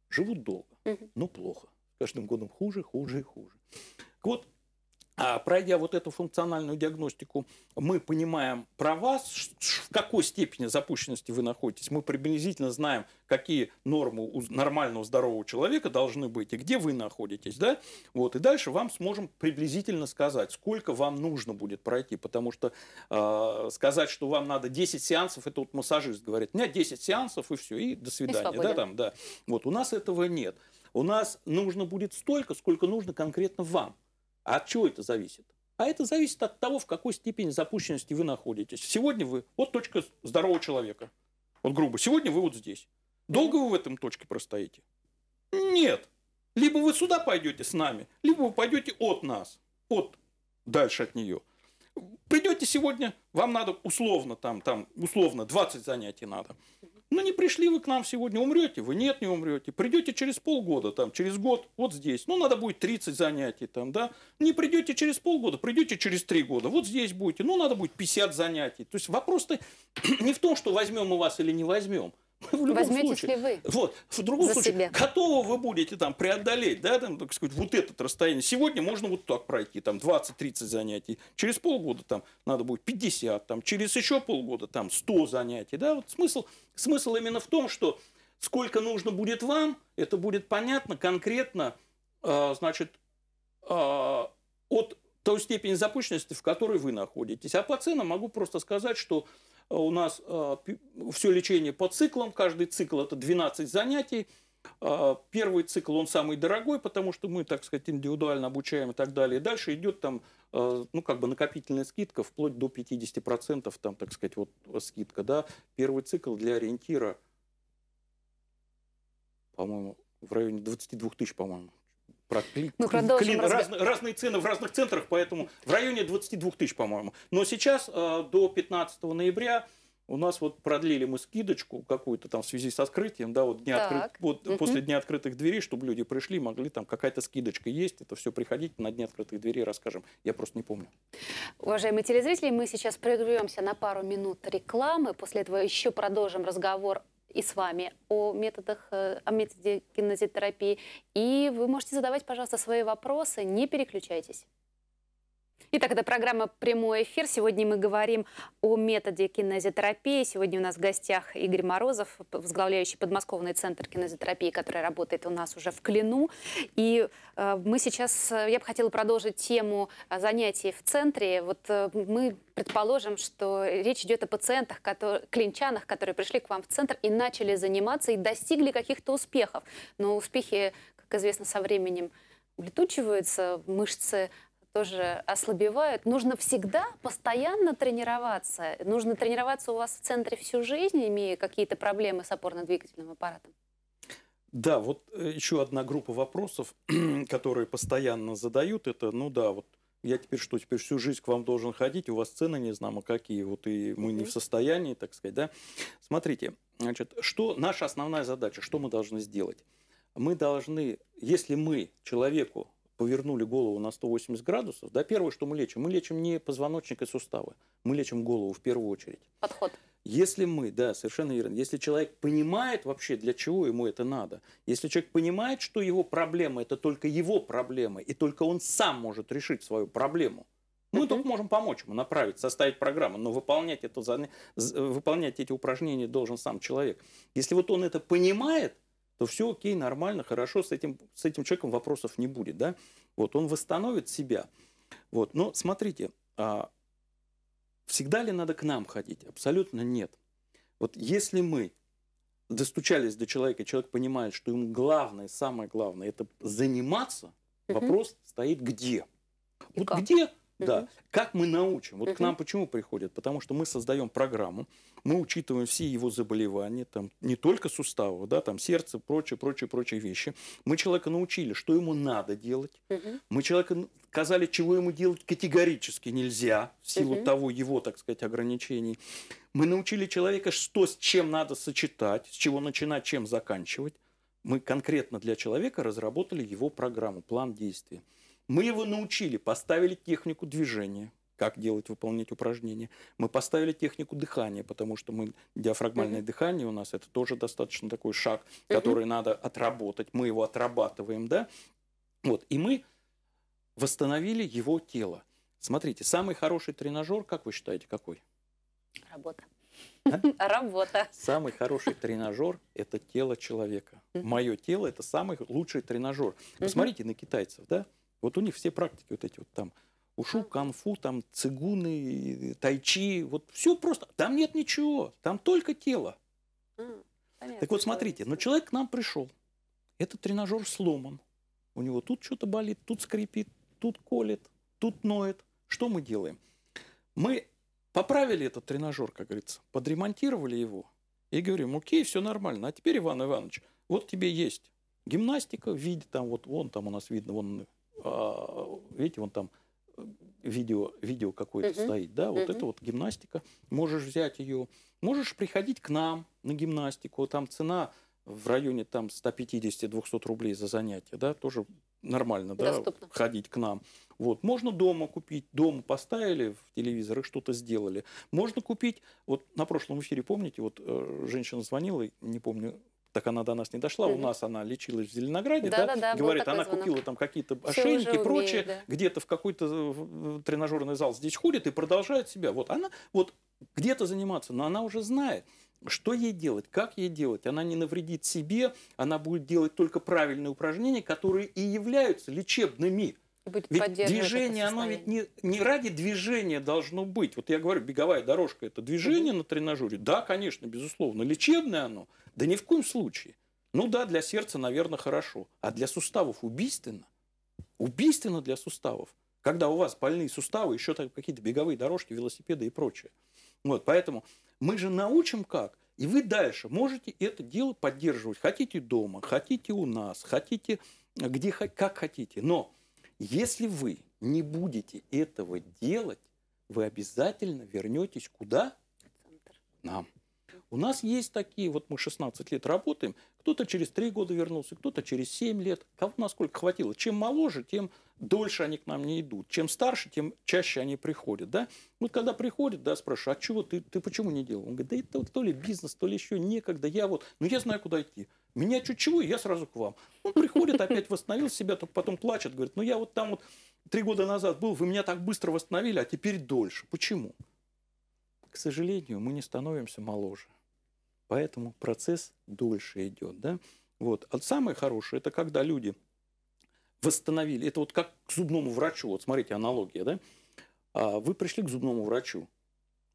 Живут долго, но ну, плохо. каждым годом хуже, хуже и хуже. Вот а пройдя вот эту функциональную диагностику, мы понимаем про вас, в какой степени запущенности вы находитесь. Мы приблизительно знаем, какие нормы у нормального здорового человека должны быть и где вы находитесь. Да? Вот. И дальше вам сможем приблизительно сказать, сколько вам нужно будет пройти. Потому что э, сказать, что вам надо 10 сеансов, это вот массажист говорит, у меня 10 сеансов и все, и до свидания. И да, там, да. Вот. У нас этого нет. У нас нужно будет столько, сколько нужно конкретно вам. А от чего это зависит? А это зависит от того, в какой степени запущенности вы находитесь. Сегодня вы, вот точка здорового человека. Вот грубо, сегодня вы вот здесь. Долго вы в этом точке простоите? Нет. Либо вы сюда пойдете с нами, либо вы пойдете от нас, от дальше от нее. Придете сегодня, вам надо условно там, там условно 20 занятий надо. Ну не пришли вы к нам сегодня, умрете, вы нет, не умрете. Придете через полгода, там, через год, вот здесь. Ну надо будет 30 занятий, там, да. Не придете через полгода, придете через 3 года, вот здесь будете. Ну надо будет 50 занятий. То есть вопрос-то не в том, что возьмем мы вас или не возьмем. В любом Возьметесь случае, ли вы? Вот, в другом случае, себя. готовы вы будете там преодолеть, да, там, так сказать, вот это расстояние. Сегодня можно вот так пройти, там, 20-30 занятий. Через полгода там надо будет 50, там, через еще полгода там 100 занятий, да, вот смысл Смысл именно в том, что сколько нужно будет вам, это будет понятно конкретно, а, значит, а, от той степени запущенности, в которой вы находитесь. А по ценам могу просто сказать, что а, у нас все лечение по циклам, каждый цикл это 12 занятий. Первый цикл, он самый дорогой, потому что мы, так сказать, индивидуально обучаем и так далее. Дальше идет там Э, ну, как бы накопительная скидка вплоть до 50%, там, так сказать, вот э, скидка, да. Первый цикл для ориентира, по-моему, в районе 22 тысяч, по-моему, про клин, ну, Мы продолжим клин, раз, разные цены в разных центрах, поэтому в районе 22 тысяч, по-моему. Но сейчас э, до 15 ноября у нас вот продлили мы скидочку какую-то там в связи с открытием, да, вот, дня открыт... вот угу. после дня открытых дверей, чтобы люди пришли, могли там какая-то скидочка есть, это все приходить на дне открытых дверей, расскажем. Я просто не помню. Уважаемые телезрители, мы сейчас прервемся на пару минут рекламы, после этого еще продолжим разговор и с вами о методах, э, о методе кинезитерапии. И вы можете задавать, пожалуйста, свои вопросы, не переключайтесь. Итак, это программа «Прямой эфир». Сегодня мы говорим о методе кинезиотерапии. Сегодня у нас в гостях Игорь Морозов, возглавляющий подмосковный центр кинезиотерапии, который работает у нас уже в Клину. И э, мы сейчас, э, я бы хотела продолжить тему э, занятий в центре. Вот э, мы предположим, что речь идет о пациентах, которые, клинчанах, которые пришли к вам в центр и начали заниматься, и достигли каких-то успехов. Но успехи, как известно, со временем улетучиваются, мышцы тоже ослабевают. Нужно всегда постоянно тренироваться. Нужно тренироваться у вас в центре всю жизнь, имея какие-то проблемы с опорно-двигательным аппаратом. Да, вот э, еще одна группа вопросов, которые постоянно задают, это, ну да, вот я теперь что, теперь всю жизнь к вам должен ходить, у вас цены не знамо какие, вот и мы не в состоянии, так сказать, да. Смотрите, значит, что наша основная задача, что мы должны сделать? Мы должны, если мы человеку повернули голову на 180 градусов, да, первое, что мы лечим, мы лечим не позвоночник и суставы, мы лечим голову в первую очередь. Подход. Если мы, да, совершенно верно, если человек понимает вообще, для чего ему это надо, если человек понимает, что его проблема – это только его проблема, и только он сам может решить свою проблему, мы только можем помочь ему направить, составить программу, но выполнять, это, выполнять эти упражнения должен сам человек. Если вот он это понимает, то все окей, нормально, хорошо, с этим, с этим человеком вопросов не будет, да? Вот, он восстановит себя. Вот, но смотрите, а, всегда ли надо к нам ходить? Абсолютно нет. Вот если мы достучались до человека, человек понимает, что ему главное, самое главное, это заниматься, вопрос стоит где? И вот как? где да. Как мы научим? Вот к нам почему приходят? Потому что мы создаем программу, мы учитываем все его заболевания, там, не только суставов, да, там сердце, прочее, прочее, прочие вещи. Мы человека научили, что ему надо делать. Мы человека сказали, чего ему делать категорически нельзя, в силу того его, так сказать, ограничений. Мы научили человека, что с чем надо сочетать, с чего начинать, чем заканчивать. Мы конкретно для человека разработали его программу, план действий. Мы его научили, поставили технику движения как делать, выполнять упражнения. Мы поставили технику дыхания, потому что мы диафрагмальное mm-hmm. дыхание у нас это тоже достаточно такой шаг, который mm-hmm. надо отработать. Мы его отрабатываем, да? Вот и мы восстановили его тело. Смотрите, самый хороший тренажер, как вы считаете, какой? Работа. А? Работа. Самый хороший тренажер – это тело человека. Мое тело – это самый лучший тренажер. Посмотрите на китайцев, да? Вот у них все практики вот эти вот там. Ушу, канфу, там цигуны, тайчи, вот все просто. Там нет ничего, там только тело. Понятно, так вот смотрите, но ну, человек к нам пришел, этот тренажер сломан, у него тут что-то болит, тут скрипит, тут колет, тут ноет. Что мы делаем? Мы поправили этот тренажер, как говорится, подремонтировали его и говорим, окей, все нормально, а теперь, Иван Иванович, вот тебе есть гимнастика в виде, там вот, он там у нас видно, вон а, видите, вон там э, видео, видео какое-то Uh -huh. стоит, да, вот Uh -huh. это вот гимнастика. Можешь взять ее, можешь приходить к нам на гимнастику, там цена в районе там 150-200 рублей за занятие, да, тоже нормально, да, ходить к нам. Вот. Можно дома купить, дома поставили в телевизор и что-то сделали. Можно купить, вот на прошлом эфире, помните, вот э, женщина звонила, не помню, так она до нас не дошла. Угу. У нас она лечилась в Зеленограде, да, да, да, говорит, она звонок. купила там какие-то ошейники и прочее, да. где-то в какой-то тренажерный зал здесь ходит и продолжает себя. Вот она вот где-то заниматься, но она уже знает, что ей делать, как ей делать. Она не навредит себе, она будет делать только правильные упражнения, которые и являются лечебными будет ведь движение, оно ведь не, не ради движения должно быть. Вот я говорю, беговая дорожка – это движение mm-hmm. на тренажере? Да, конечно, безусловно. Лечебное оно? Да ни в коем случае. Ну да, для сердца, наверное, хорошо. А для суставов убийственно. Убийственно для суставов. Когда у вас больные суставы, еще там какие-то беговые дорожки, велосипеды и прочее. Вот, поэтому мы же научим как. И вы дальше можете это дело поддерживать. Хотите дома, хотите у нас, хотите где, как хотите. Но если вы не будете этого делать, вы обязательно вернетесь куда? Центр. Нам. У нас есть такие, вот мы 16 лет работаем, кто-то через 3 года вернулся, кто-то через 7 лет, кого насколько хватило. Чем моложе, тем дольше они к нам не идут. Чем старше, тем чаще они приходят. Да? Вот когда приходят, да, спрашивают, а чего ты, ты почему не делал? Он говорит, да это вот то ли бизнес, то ли еще некогда. Я вот, ну я знаю, куда идти. Меня чуть чего, и я сразу к вам. Он приходит, опять восстановил себя, только потом плачет, говорит, ну я вот там вот три года назад был, вы меня так быстро восстановили, а теперь дольше. Почему? К сожалению, мы не становимся моложе. Поэтому процесс дольше идет. Да? Вот. А самое хорошее, это когда люди восстановили, это вот как к зубному врачу, вот смотрите, аналогия, да? А вы пришли к зубному врачу,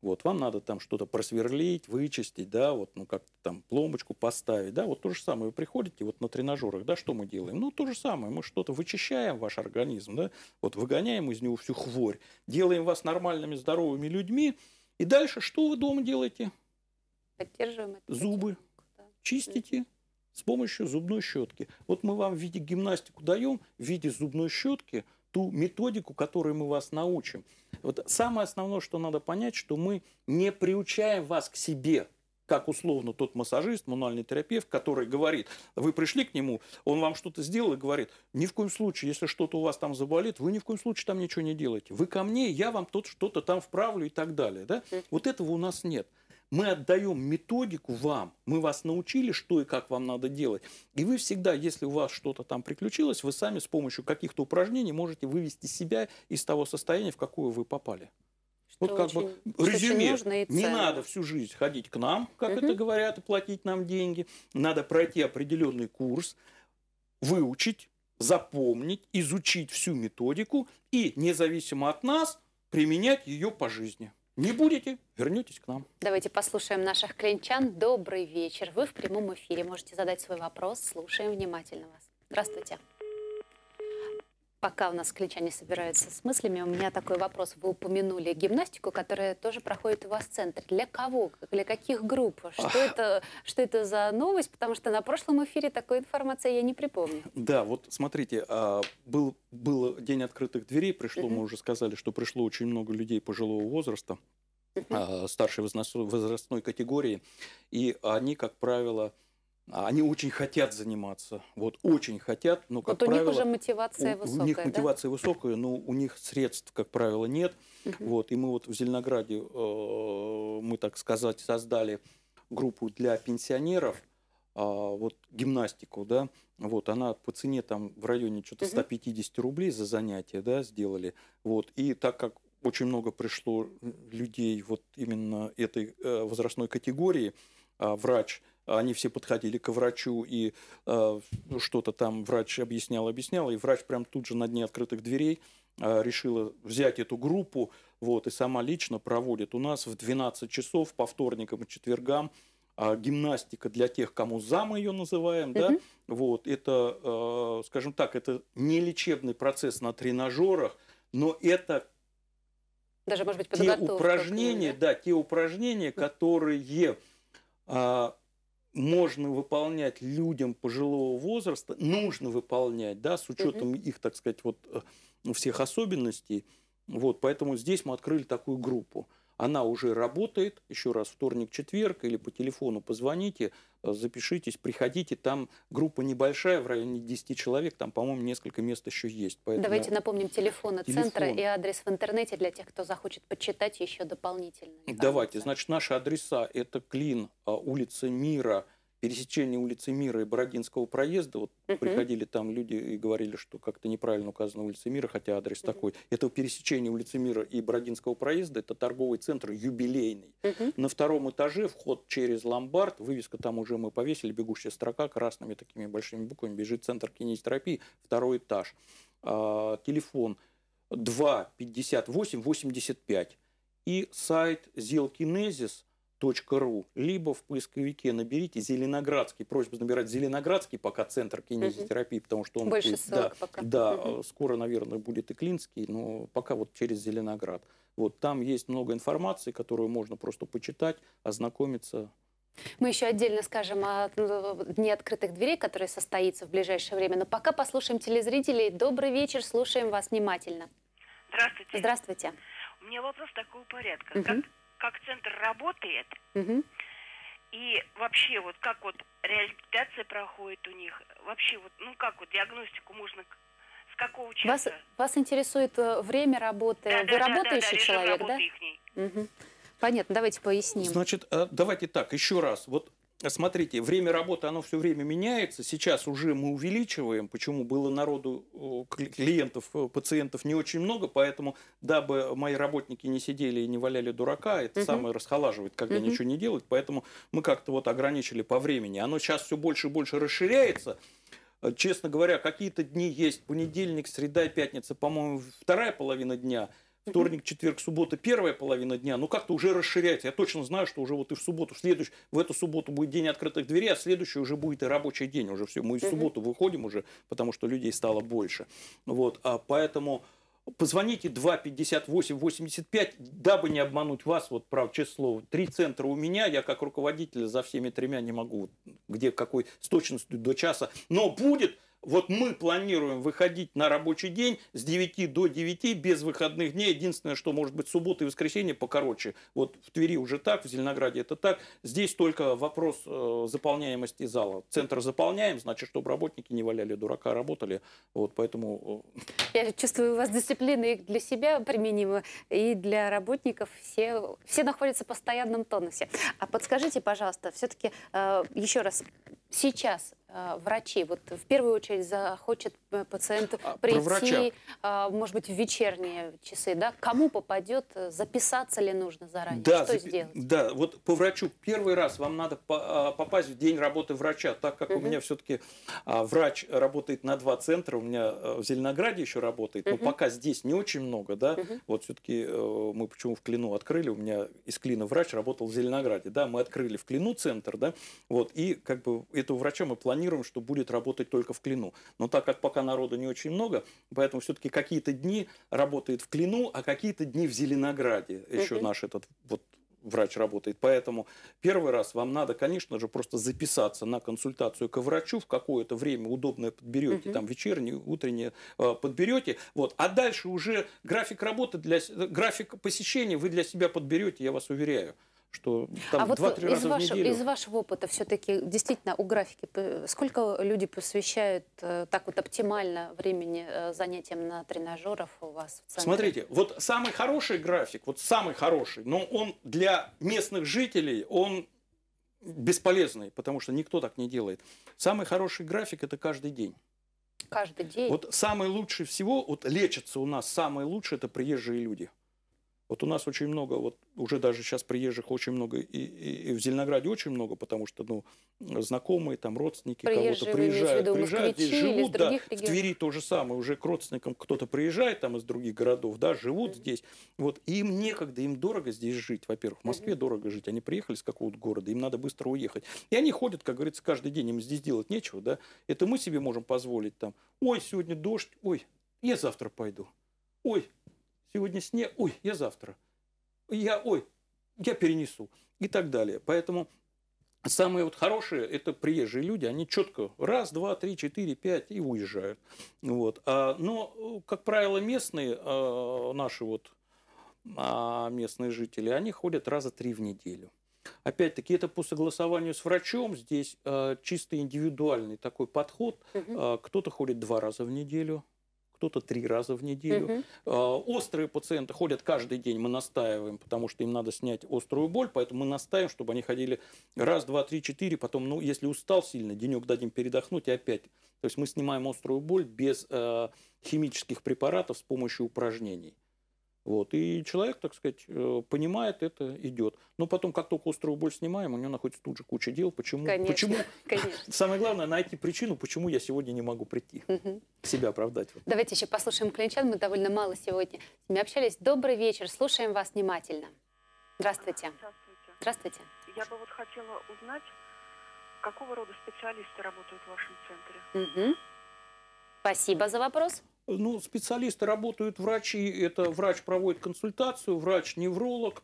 вот, вам надо там что-то просверлить, вычистить, да, вот, ну, как то там пломбочку поставить, да, вот то же самое. Вы приходите вот на тренажерах, да, что мы делаем? Ну, то же самое, мы что-то вычищаем ваш организм, да, вот выгоняем из него всю хворь, делаем вас нормальными, здоровыми людьми, и дальше что вы дома делаете? Поддерживаем это. Зубы да. чистите с помощью зубной щетки. Вот мы вам в виде гимнастику даем, в виде зубной щетки – ту методику, которую мы вас научим. Вот самое основное, что надо понять, что мы не приучаем вас к себе, как условно тот массажист, мануальный терапевт, который говорит, вы пришли к нему, он вам что-то сделал и говорит, ни в коем случае, если что-то у вас там заболит, вы ни в коем случае там ничего не делаете. Вы ко мне, я вам тут что-то там вправлю и так далее. Да? Вот этого у нас нет. Мы отдаем методику вам, мы вас научили, что и как вам надо делать. И вы всегда, если у вас что-то там приключилось, вы сами с помощью каких-то упражнений можете вывести себя из того состояния, в какое вы попали. Что вот как очень, бы резюме. не надо всю жизнь ходить к нам, как угу. это говорят, и платить нам деньги. Надо пройти определенный курс, выучить, запомнить, изучить всю методику и, независимо от нас, применять ее по жизни. Не будете, вернетесь к нам. Давайте послушаем наших клинчан. Добрый вечер. Вы в прямом эфире. Можете задать свой вопрос. Слушаем внимательно вас. Здравствуйте. Пока у нас не собираются с мыслями, у меня такой вопрос. Вы упомянули гимнастику, которая тоже проходит у вас в центре. Для кого? Для каких групп? Что это, что это за новость? Потому что на прошлом эфире такой информации я не припомню. Да, вот смотрите, а, был, был день открытых дверей, пришло, мы уже сказали, что пришло очень много людей пожилого возраста, а, старшей возрастной категории, и они, как правило, они очень хотят заниматься, вот очень хотят, но как вот у правило, них уже мотивация у, высокая. У них да? мотивация высокая, но у них средств, как правило, нет. Угу. Вот и мы вот в Зеленограде э, мы, так сказать, создали группу для пенсионеров, э, вот гимнастику, да, вот она по цене там в районе что-то угу. 150 рублей за занятие, да, сделали. Вот и так как очень много пришло людей вот именно этой э, возрастной категории, а, врач а они все подходили к врачу, и э, что-то там врач объяснял, объяснял, и врач прям тут же на дне открытых дверей э, решила взять эту группу, вот, и сама лично проводит у нас в 12 часов по вторникам и четвергам э, гимнастика для тех, кому за мы ее называем, да, вот, это, э, скажем так, это не лечебный процесс на тренажерах, но это даже, может быть, те упражнения, да? да, те упражнения, которые э, можно выполнять людям пожилого возраста, нужно выполнять, да, с учетом угу. их, так сказать, вот э, всех особенностей. Вот, поэтому здесь мы открыли такую группу. Она уже работает, еще раз, вторник, четверг, или по телефону позвоните, Э, запишитесь, приходите, там группа небольшая, в районе 10 человек, там, по-моему, несколько мест еще есть. Поэтому... Давайте напомним телефоны телефон. центра и адрес в интернете для тех, кто захочет почитать еще дополнительно. Давайте, значит, наши адреса – это Клин, э, улица Мира – пересечении улицы Мира и Бородинского проезда, вот uh-huh. приходили там люди и говорили, что как-то неправильно указана улица Мира, хотя адрес uh-huh. такой. Это пересечение улицы Мира и Бородинского проезда, это торговый центр юбилейный. Uh-huh. На втором этаже вход через ломбард, вывеска там уже мы повесили, бегущая строка красными такими большими буквами, бежит центр кинезитерапии, второй этаж. А, телефон 2 58 85 и сайт Зелкинезис – ру, либо в поисковике наберите Зеленоградский, просьба набирать Зеленоградский пока центр кинезитерапии, угу. потому что он Больше будет, да, пока. да угу. скоро, наверное, будет и Клинский, но пока вот через Зеленоград. Вот там есть много информации, которую можно просто почитать, ознакомиться. Мы еще отдельно скажем о ну, Дне открытых дверей, которые состоится в ближайшее время. Но пока послушаем телезрителей. Добрый вечер, слушаем вас внимательно. Здравствуйте. Здравствуйте. У меня вопрос такого порядка. Угу. Как как центр работает, угу. и вообще вот как вот реабилитация проходит у них, вообще вот, ну как вот диагностику можно с какого часа? Вас, вас интересует э, время работы, да, вы да, работающий да, да, человек, да? Угу. Понятно, давайте поясним. Значит, э, давайте так, еще раз. Вот смотрите, время работы, оно все время меняется. Сейчас уже мы увеличиваем, почему было народу, клиентов, э, пациентов не очень много, поэтому, дабы мои работники не сидели и не валяли дурака, это угу. самое расхолаживает, когда угу. ничего не делают. Поэтому мы как-то вот ограничили по времени. Оно сейчас все больше и больше расширяется. Э, честно говоря, какие-то дни есть, понедельник, среда, пятница, по-моему, вторая половина дня – вторник, четверг, суббота, первая половина дня, ну как-то уже расширяйте. Я точно знаю, что уже вот и в субботу, в, следующ... в эту субботу будет день открытых дверей, а следующий уже будет и рабочий день, уже все, мы в субботу выходим уже, потому что людей стало больше. Вот, а поэтому позвоните 258-85, дабы не обмануть вас, вот прав, честное слово, три центра у меня, я как руководитель за всеми тремя не могу, где какой, с точностью до часа, но будет вот мы планируем выходить на рабочий день с 9 до 9 без выходных дней. Единственное, что может быть суббота и воскресенье покороче. Вот в Твери уже так, в Зеленограде это так. Здесь только вопрос э, заполняемости зала. Центр заполняем, значит, чтобы работники не валяли дурака, а работали. Вот поэтому... Э, Я чувствую, у вас дисциплина для себя применима, и для работников. Все, все находятся в постоянном тонусе. А подскажите, пожалуйста, все-таки э, еще раз, сейчас Э, врачи? Вот в первую очередь захочет пациент а, прийти, э, может быть, в вечерние часы, да? Кому попадет, э, записаться ли нужно заранее? Да, Что сделать? Да, вот по врачу первый раз вам надо а, попасть в день работы врача, так как угу. у меня все-таки а, врач работает на два центра, у меня в Зеленограде еще работает, но угу. пока здесь не очень много, да? Угу. Вот все-таки мы почему в Клину открыли, у меня из Клина врач работал в Зеленограде, да, мы открыли в Клину центр, да, вот, и как бы этого врача мы планируем планируем, что будет работать только в Клину. Но так как пока народу не очень много, поэтому все-таки какие-то дни работает в Клину, а какие-то дни в Зеленограде. Еще угу. наш этот вот врач работает. Поэтому первый раз вам надо, конечно же, просто записаться на консультацию к врачу в какое-то время удобное подберете, угу. там вечернее, утреннее э, подберете. Вот. А дальше уже график работы, для, э, график посещения вы для себя подберете, я вас уверяю что там а вот из, раза ваш, из вашего опыта все-таки действительно у графики сколько люди посвящают э, так вот оптимально времени э, занятиям на тренажерах у вас? В Смотрите, вот самый хороший график, вот самый хороший, но он для местных жителей, он бесполезный, потому что никто так не делает. Самый хороший график – это каждый день. Каждый день? Вот самый лучший всего, вот лечатся у нас самые лучшие – это приезжие люди – вот у нас очень много, вот уже даже сейчас приезжих очень много, и, и, и в Зеленограде очень много, потому что ну, знакомые, там родственники кого-то приезжают, виду, приезжают здесь живут, да, регионов. в Твери то же самое, уже к родственникам кто-то приезжает там из других городов, да, живут mm-hmm. здесь, вот, и им некогда, им дорого здесь жить, во-первых, в Москве mm-hmm. дорого жить, они приехали с какого-то города, им надо быстро уехать, и они ходят, как говорится, каждый день, им здесь делать нечего, да, это мы себе можем позволить там, ой, сегодня дождь, ой, я завтра пойду, ой, сегодня сне, ой, я завтра, я, ой, я перенесу и так далее. Поэтому самые вот хорошие – это приезжие люди, они четко раз, два, три, четыре, пять и уезжают. Вот. А, но, как правило, местные, а, наши вот а местные жители, они ходят раза три в неделю. Опять-таки, это по согласованию с врачом. Здесь э, чисто индивидуальный такой подход. Угу. Э, кто-то ходит два раза в неделю, кто-то три раза в неделю. Угу. Острые пациенты ходят каждый день, мы настаиваем, потому что им надо снять острую боль, поэтому мы настаиваем, чтобы они ходили раз, два, три, четыре, потом, ну, если устал сильно, денек дадим передохнуть и опять. То есть мы снимаем острую боль без э, химических препаратов с помощью упражнений. Вот. И человек, так сказать, э, понимает это, идет. Но потом, как только острую боль снимаем, у него находится тут же куча дел. Почему? Конечно, почему? Конечно. Самое главное, найти причину, почему я сегодня не могу прийти. Угу. Себя оправдать. Давайте еще послушаем клинчан. Мы довольно мало сегодня с ними общались. Добрый вечер. Слушаем вас внимательно. Здравствуйте. Здравствуйте. Здравствуйте. Я бы вот хотела узнать, какого рода специалисты работают в вашем центре? Угу. Спасибо за вопрос. Ну, специалисты работают врачи, это врач проводит консультацию, врач-невролог,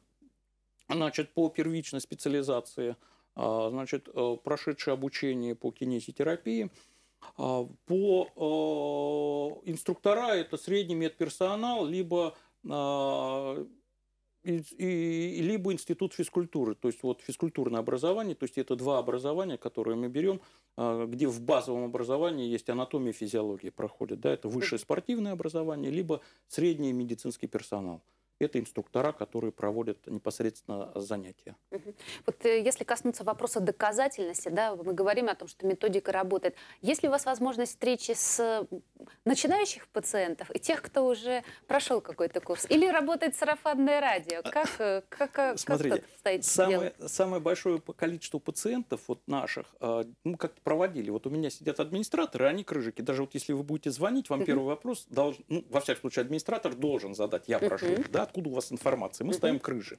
значит, по первичной специализации, а, значит, э, прошедшее обучение по кинезитерапии. А, по а, инструктора это средний медперсонал, либо и, и, либо институт физкультуры, то есть вот физкультурное образование, то есть это два образования, которые мы берем, а, где в базовом образовании есть анатомия и физиология проходит, да, это высшее спортивное образование, либо средний медицинский персонал это инструктора, которые проводят непосредственно занятия. Вот э, если коснуться вопроса доказательности, да, мы говорим о том, что методика работает. Есть ли у вас возможность встречи с начинающих пациентов и тех, кто уже прошел какой-то курс? Или работает сарафанное радио? А, как, э, э, как, Смотрите, как самое, дело? самое большое количество пациентов вот наших, а, мы как-то проводили. Вот у меня сидят администраторы, они крыжики. Даже вот если вы будете звонить, вам первый вопрос, должен, ну, во всяком случае, администратор должен задать. Я прошу, да, откуда у вас информация. Мы ставим крыжи,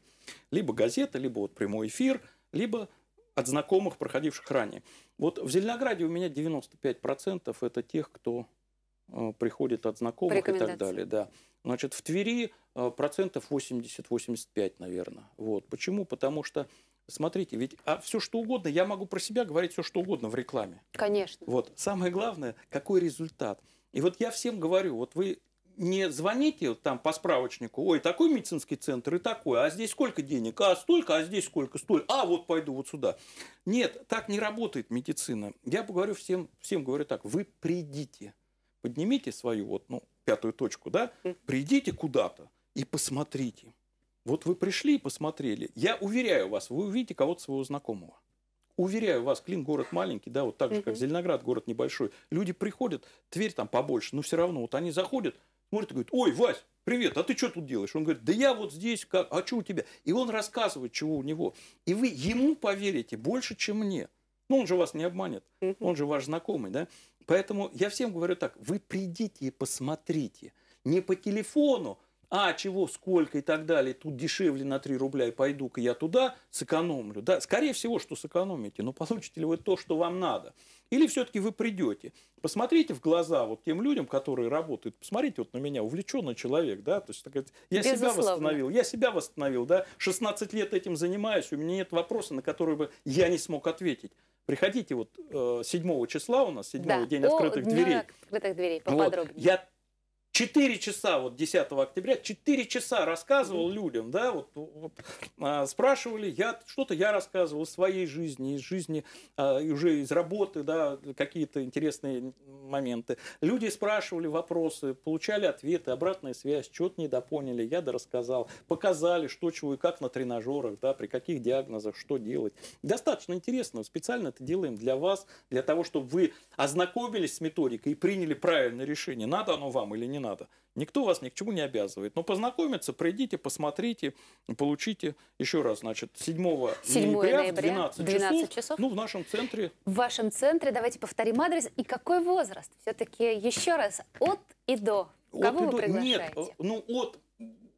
Либо газета, либо вот прямой эфир, либо от знакомых, проходивших ранее. Вот в Зеленограде у меня 95% это тех, кто э, приходит от знакомых и так далее. Да. Значит, в Твери э, процентов 80-85, наверное. Вот. Почему? Потому что Смотрите, ведь а все что угодно, я могу про себя говорить все что угодно в рекламе. Конечно. Вот самое главное, какой результат. И вот я всем говорю, вот вы не звоните там по справочнику, ой, такой медицинский центр и такой, а здесь сколько денег, а столько, а здесь сколько, столько, а вот пойду вот сюда. Нет, так не работает медицина. Я говорю всем, всем говорю так, вы придите, поднимите свою вот, ну, пятую точку, да, придите куда-то и посмотрите. Вот вы пришли и посмотрели. Я уверяю вас, вы увидите кого-то своего знакомого. Уверяю вас, Клин город маленький, да, вот так же, как Зеленоград город небольшой. Люди приходят, Тверь там побольше, но все равно вот они заходят – смотрит и говорит, ой, Вась, привет, а ты что тут делаешь? Он говорит, да я вот здесь, как, а что у тебя? И он рассказывает, чего у него. И вы ему поверите больше, чем мне. Ну, он же вас не обманет, он же ваш знакомый, да? Поэтому я всем говорю так, вы придите и посмотрите. Не по телефону, а чего, сколько и так далее, тут дешевле на 3 рубля, и пойду-ка я туда, сэкономлю. Да, скорее всего, что сэкономите, но получите ли вы то, что вам надо. Или все-таки вы придете? Посмотрите в глаза вот тем людям, которые работают. Посмотрите вот на меня, увлеченный человек, да, то есть так, я Безусловно. себя восстановил, я себя восстановил, да, 16 лет этим занимаюсь, у меня нет вопроса, на который бы я не смог ответить. Приходите вот 7 э, числа у нас, 7 да, день открытых дверей. открытых дверей поподробнее. Вот, я 4 часа, вот 10 октября, 4 часа рассказывал людям, да, вот, вот а, спрашивали, я что-то я рассказывал из своей жизни, из жизни, а, уже из работы, да, какие-то интересные моменты. Люди спрашивали вопросы, получали ответы, обратная связь, что-то недопоняли, я дорассказал, показали, что, чего и как на тренажерах, да, при каких диагнозах, что делать. Достаточно интересно, специально это делаем для вас, для того, чтобы вы ознакомились с методикой и приняли правильное решение, надо оно вам или не надо надо. Никто вас ни к чему не обязывает. Но познакомиться, пройдите, посмотрите, получите. Еще раз, значит, 7, 7 ноября, ноября 12, 12 часов, часов. Ну, в нашем центре. В вашем центре. Давайте повторим адрес. И какой возраст? Все-таки еще раз, от и до. Кого от вы и до. приглашаете? Нет, э, ну, от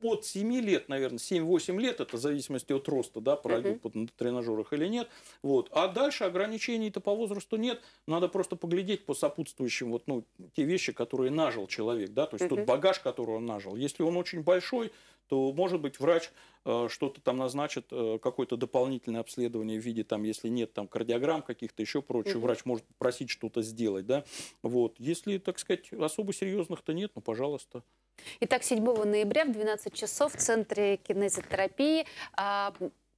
от 7 лет, наверное, 7-8 лет, это в зависимости от роста, да, пройдут uh-huh. на тренажерах или нет. Вот. А дальше ограничений-то по возрасту нет. Надо просто поглядеть по сопутствующим, вот, ну, те вещи, которые нажил человек, да, то есть uh-huh. тот багаж, который он нажил. Если он очень большой, то, может быть, врач э, что-то там назначит, э, какое-то дополнительное обследование в виде, там, если нет там кардиограмм каких-то, еще прочего, угу. врач может просить что-то сделать, да, вот, если, так сказать, особо серьезных-то нет, ну, пожалуйста. Итак, 7 ноября в 12 часов в Центре кинезотерапии а,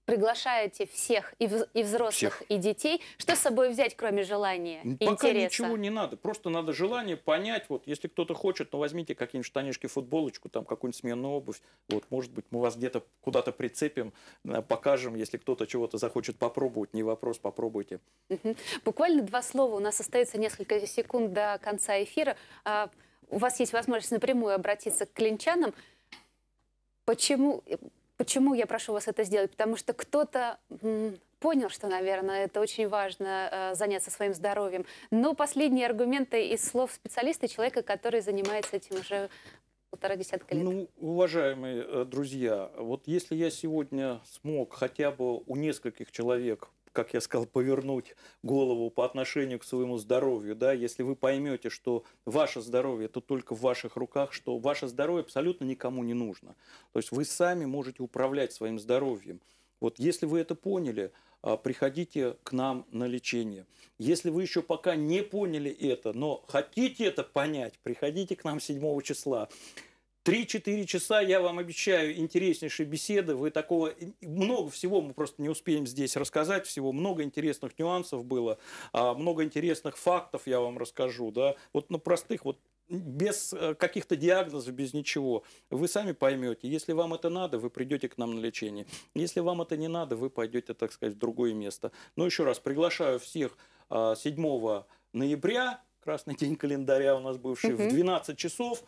приглашаете всех, и, в, и взрослых, всех. и детей. Что с собой взять, кроме желания Пока интереса? ничего не надо. Просто надо желание понять. Вот, если кто-то хочет, то возьмите какие-нибудь штанишки, футболочку, там, какую-нибудь сменную обувь. Вот, может быть, мы вас где-то куда-то прицепим, э, покажем. Если кто-то чего-то захочет попробовать, не вопрос, попробуйте. Угу. Буквально два слова. У нас остается несколько секунд до конца эфира. А, у вас есть возможность напрямую обратиться к клинчанам. Почему, почему я прошу вас это сделать? Потому что кто-то понял, что, наверное, это очень важно э, заняться своим здоровьем. Но последние аргументы из слов специалиста, человека, который занимается этим уже полтора десятка лет. Ну, уважаемые э, друзья, вот если я сегодня смог хотя бы у нескольких человек как я сказал, повернуть голову по отношению к своему здоровью, да, если вы поймете, что ваше здоровье это только в ваших руках, что ваше здоровье абсолютно никому не нужно. То есть вы сами можете управлять своим здоровьем. Вот если вы это поняли, а, приходите к нам на лечение. Если вы еще пока не поняли это, но хотите это понять, приходите к нам 7 числа. 3-4 часа, я вам обещаю, интереснейшие беседы. Вы такого... Э, много всего мы просто не успеем здесь рассказать. Всего много интересных нюансов было, а, много интересных фактов я вам расскажу. Да? Вот на простых, вот без э, каких-то диагнозов, без ничего. Вы сами поймете. Если вам это надо, вы придете к нам на лечение. Если вам это не надо, вы пойдете, так сказать, в другое место. Но ну, еще раз, приглашаю всех 7 а, ноября, красный день календаря у нас бывший, угу. в 12 часов,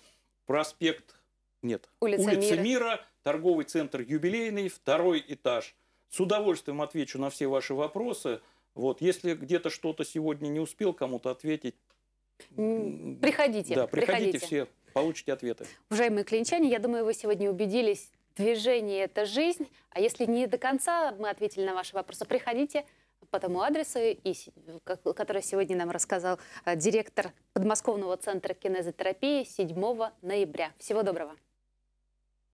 проспект нет. Улица, Улица Мира. Мира, торговый центр юбилейный, второй этаж. С удовольствием отвечу на все ваши вопросы. Вот, если где-то что-то сегодня не успел кому-то ответить, приходите. Да, приходите, приходите все, получите ответы. Уважаемые клинчане, я думаю, вы сегодня убедились, движение – это жизнь. А если не до конца мы ответили на ваши вопросы, приходите по тому адресу, который сегодня нам рассказал э, директор подмосковного центра кинезотерапии 7 ноября. Всего доброго!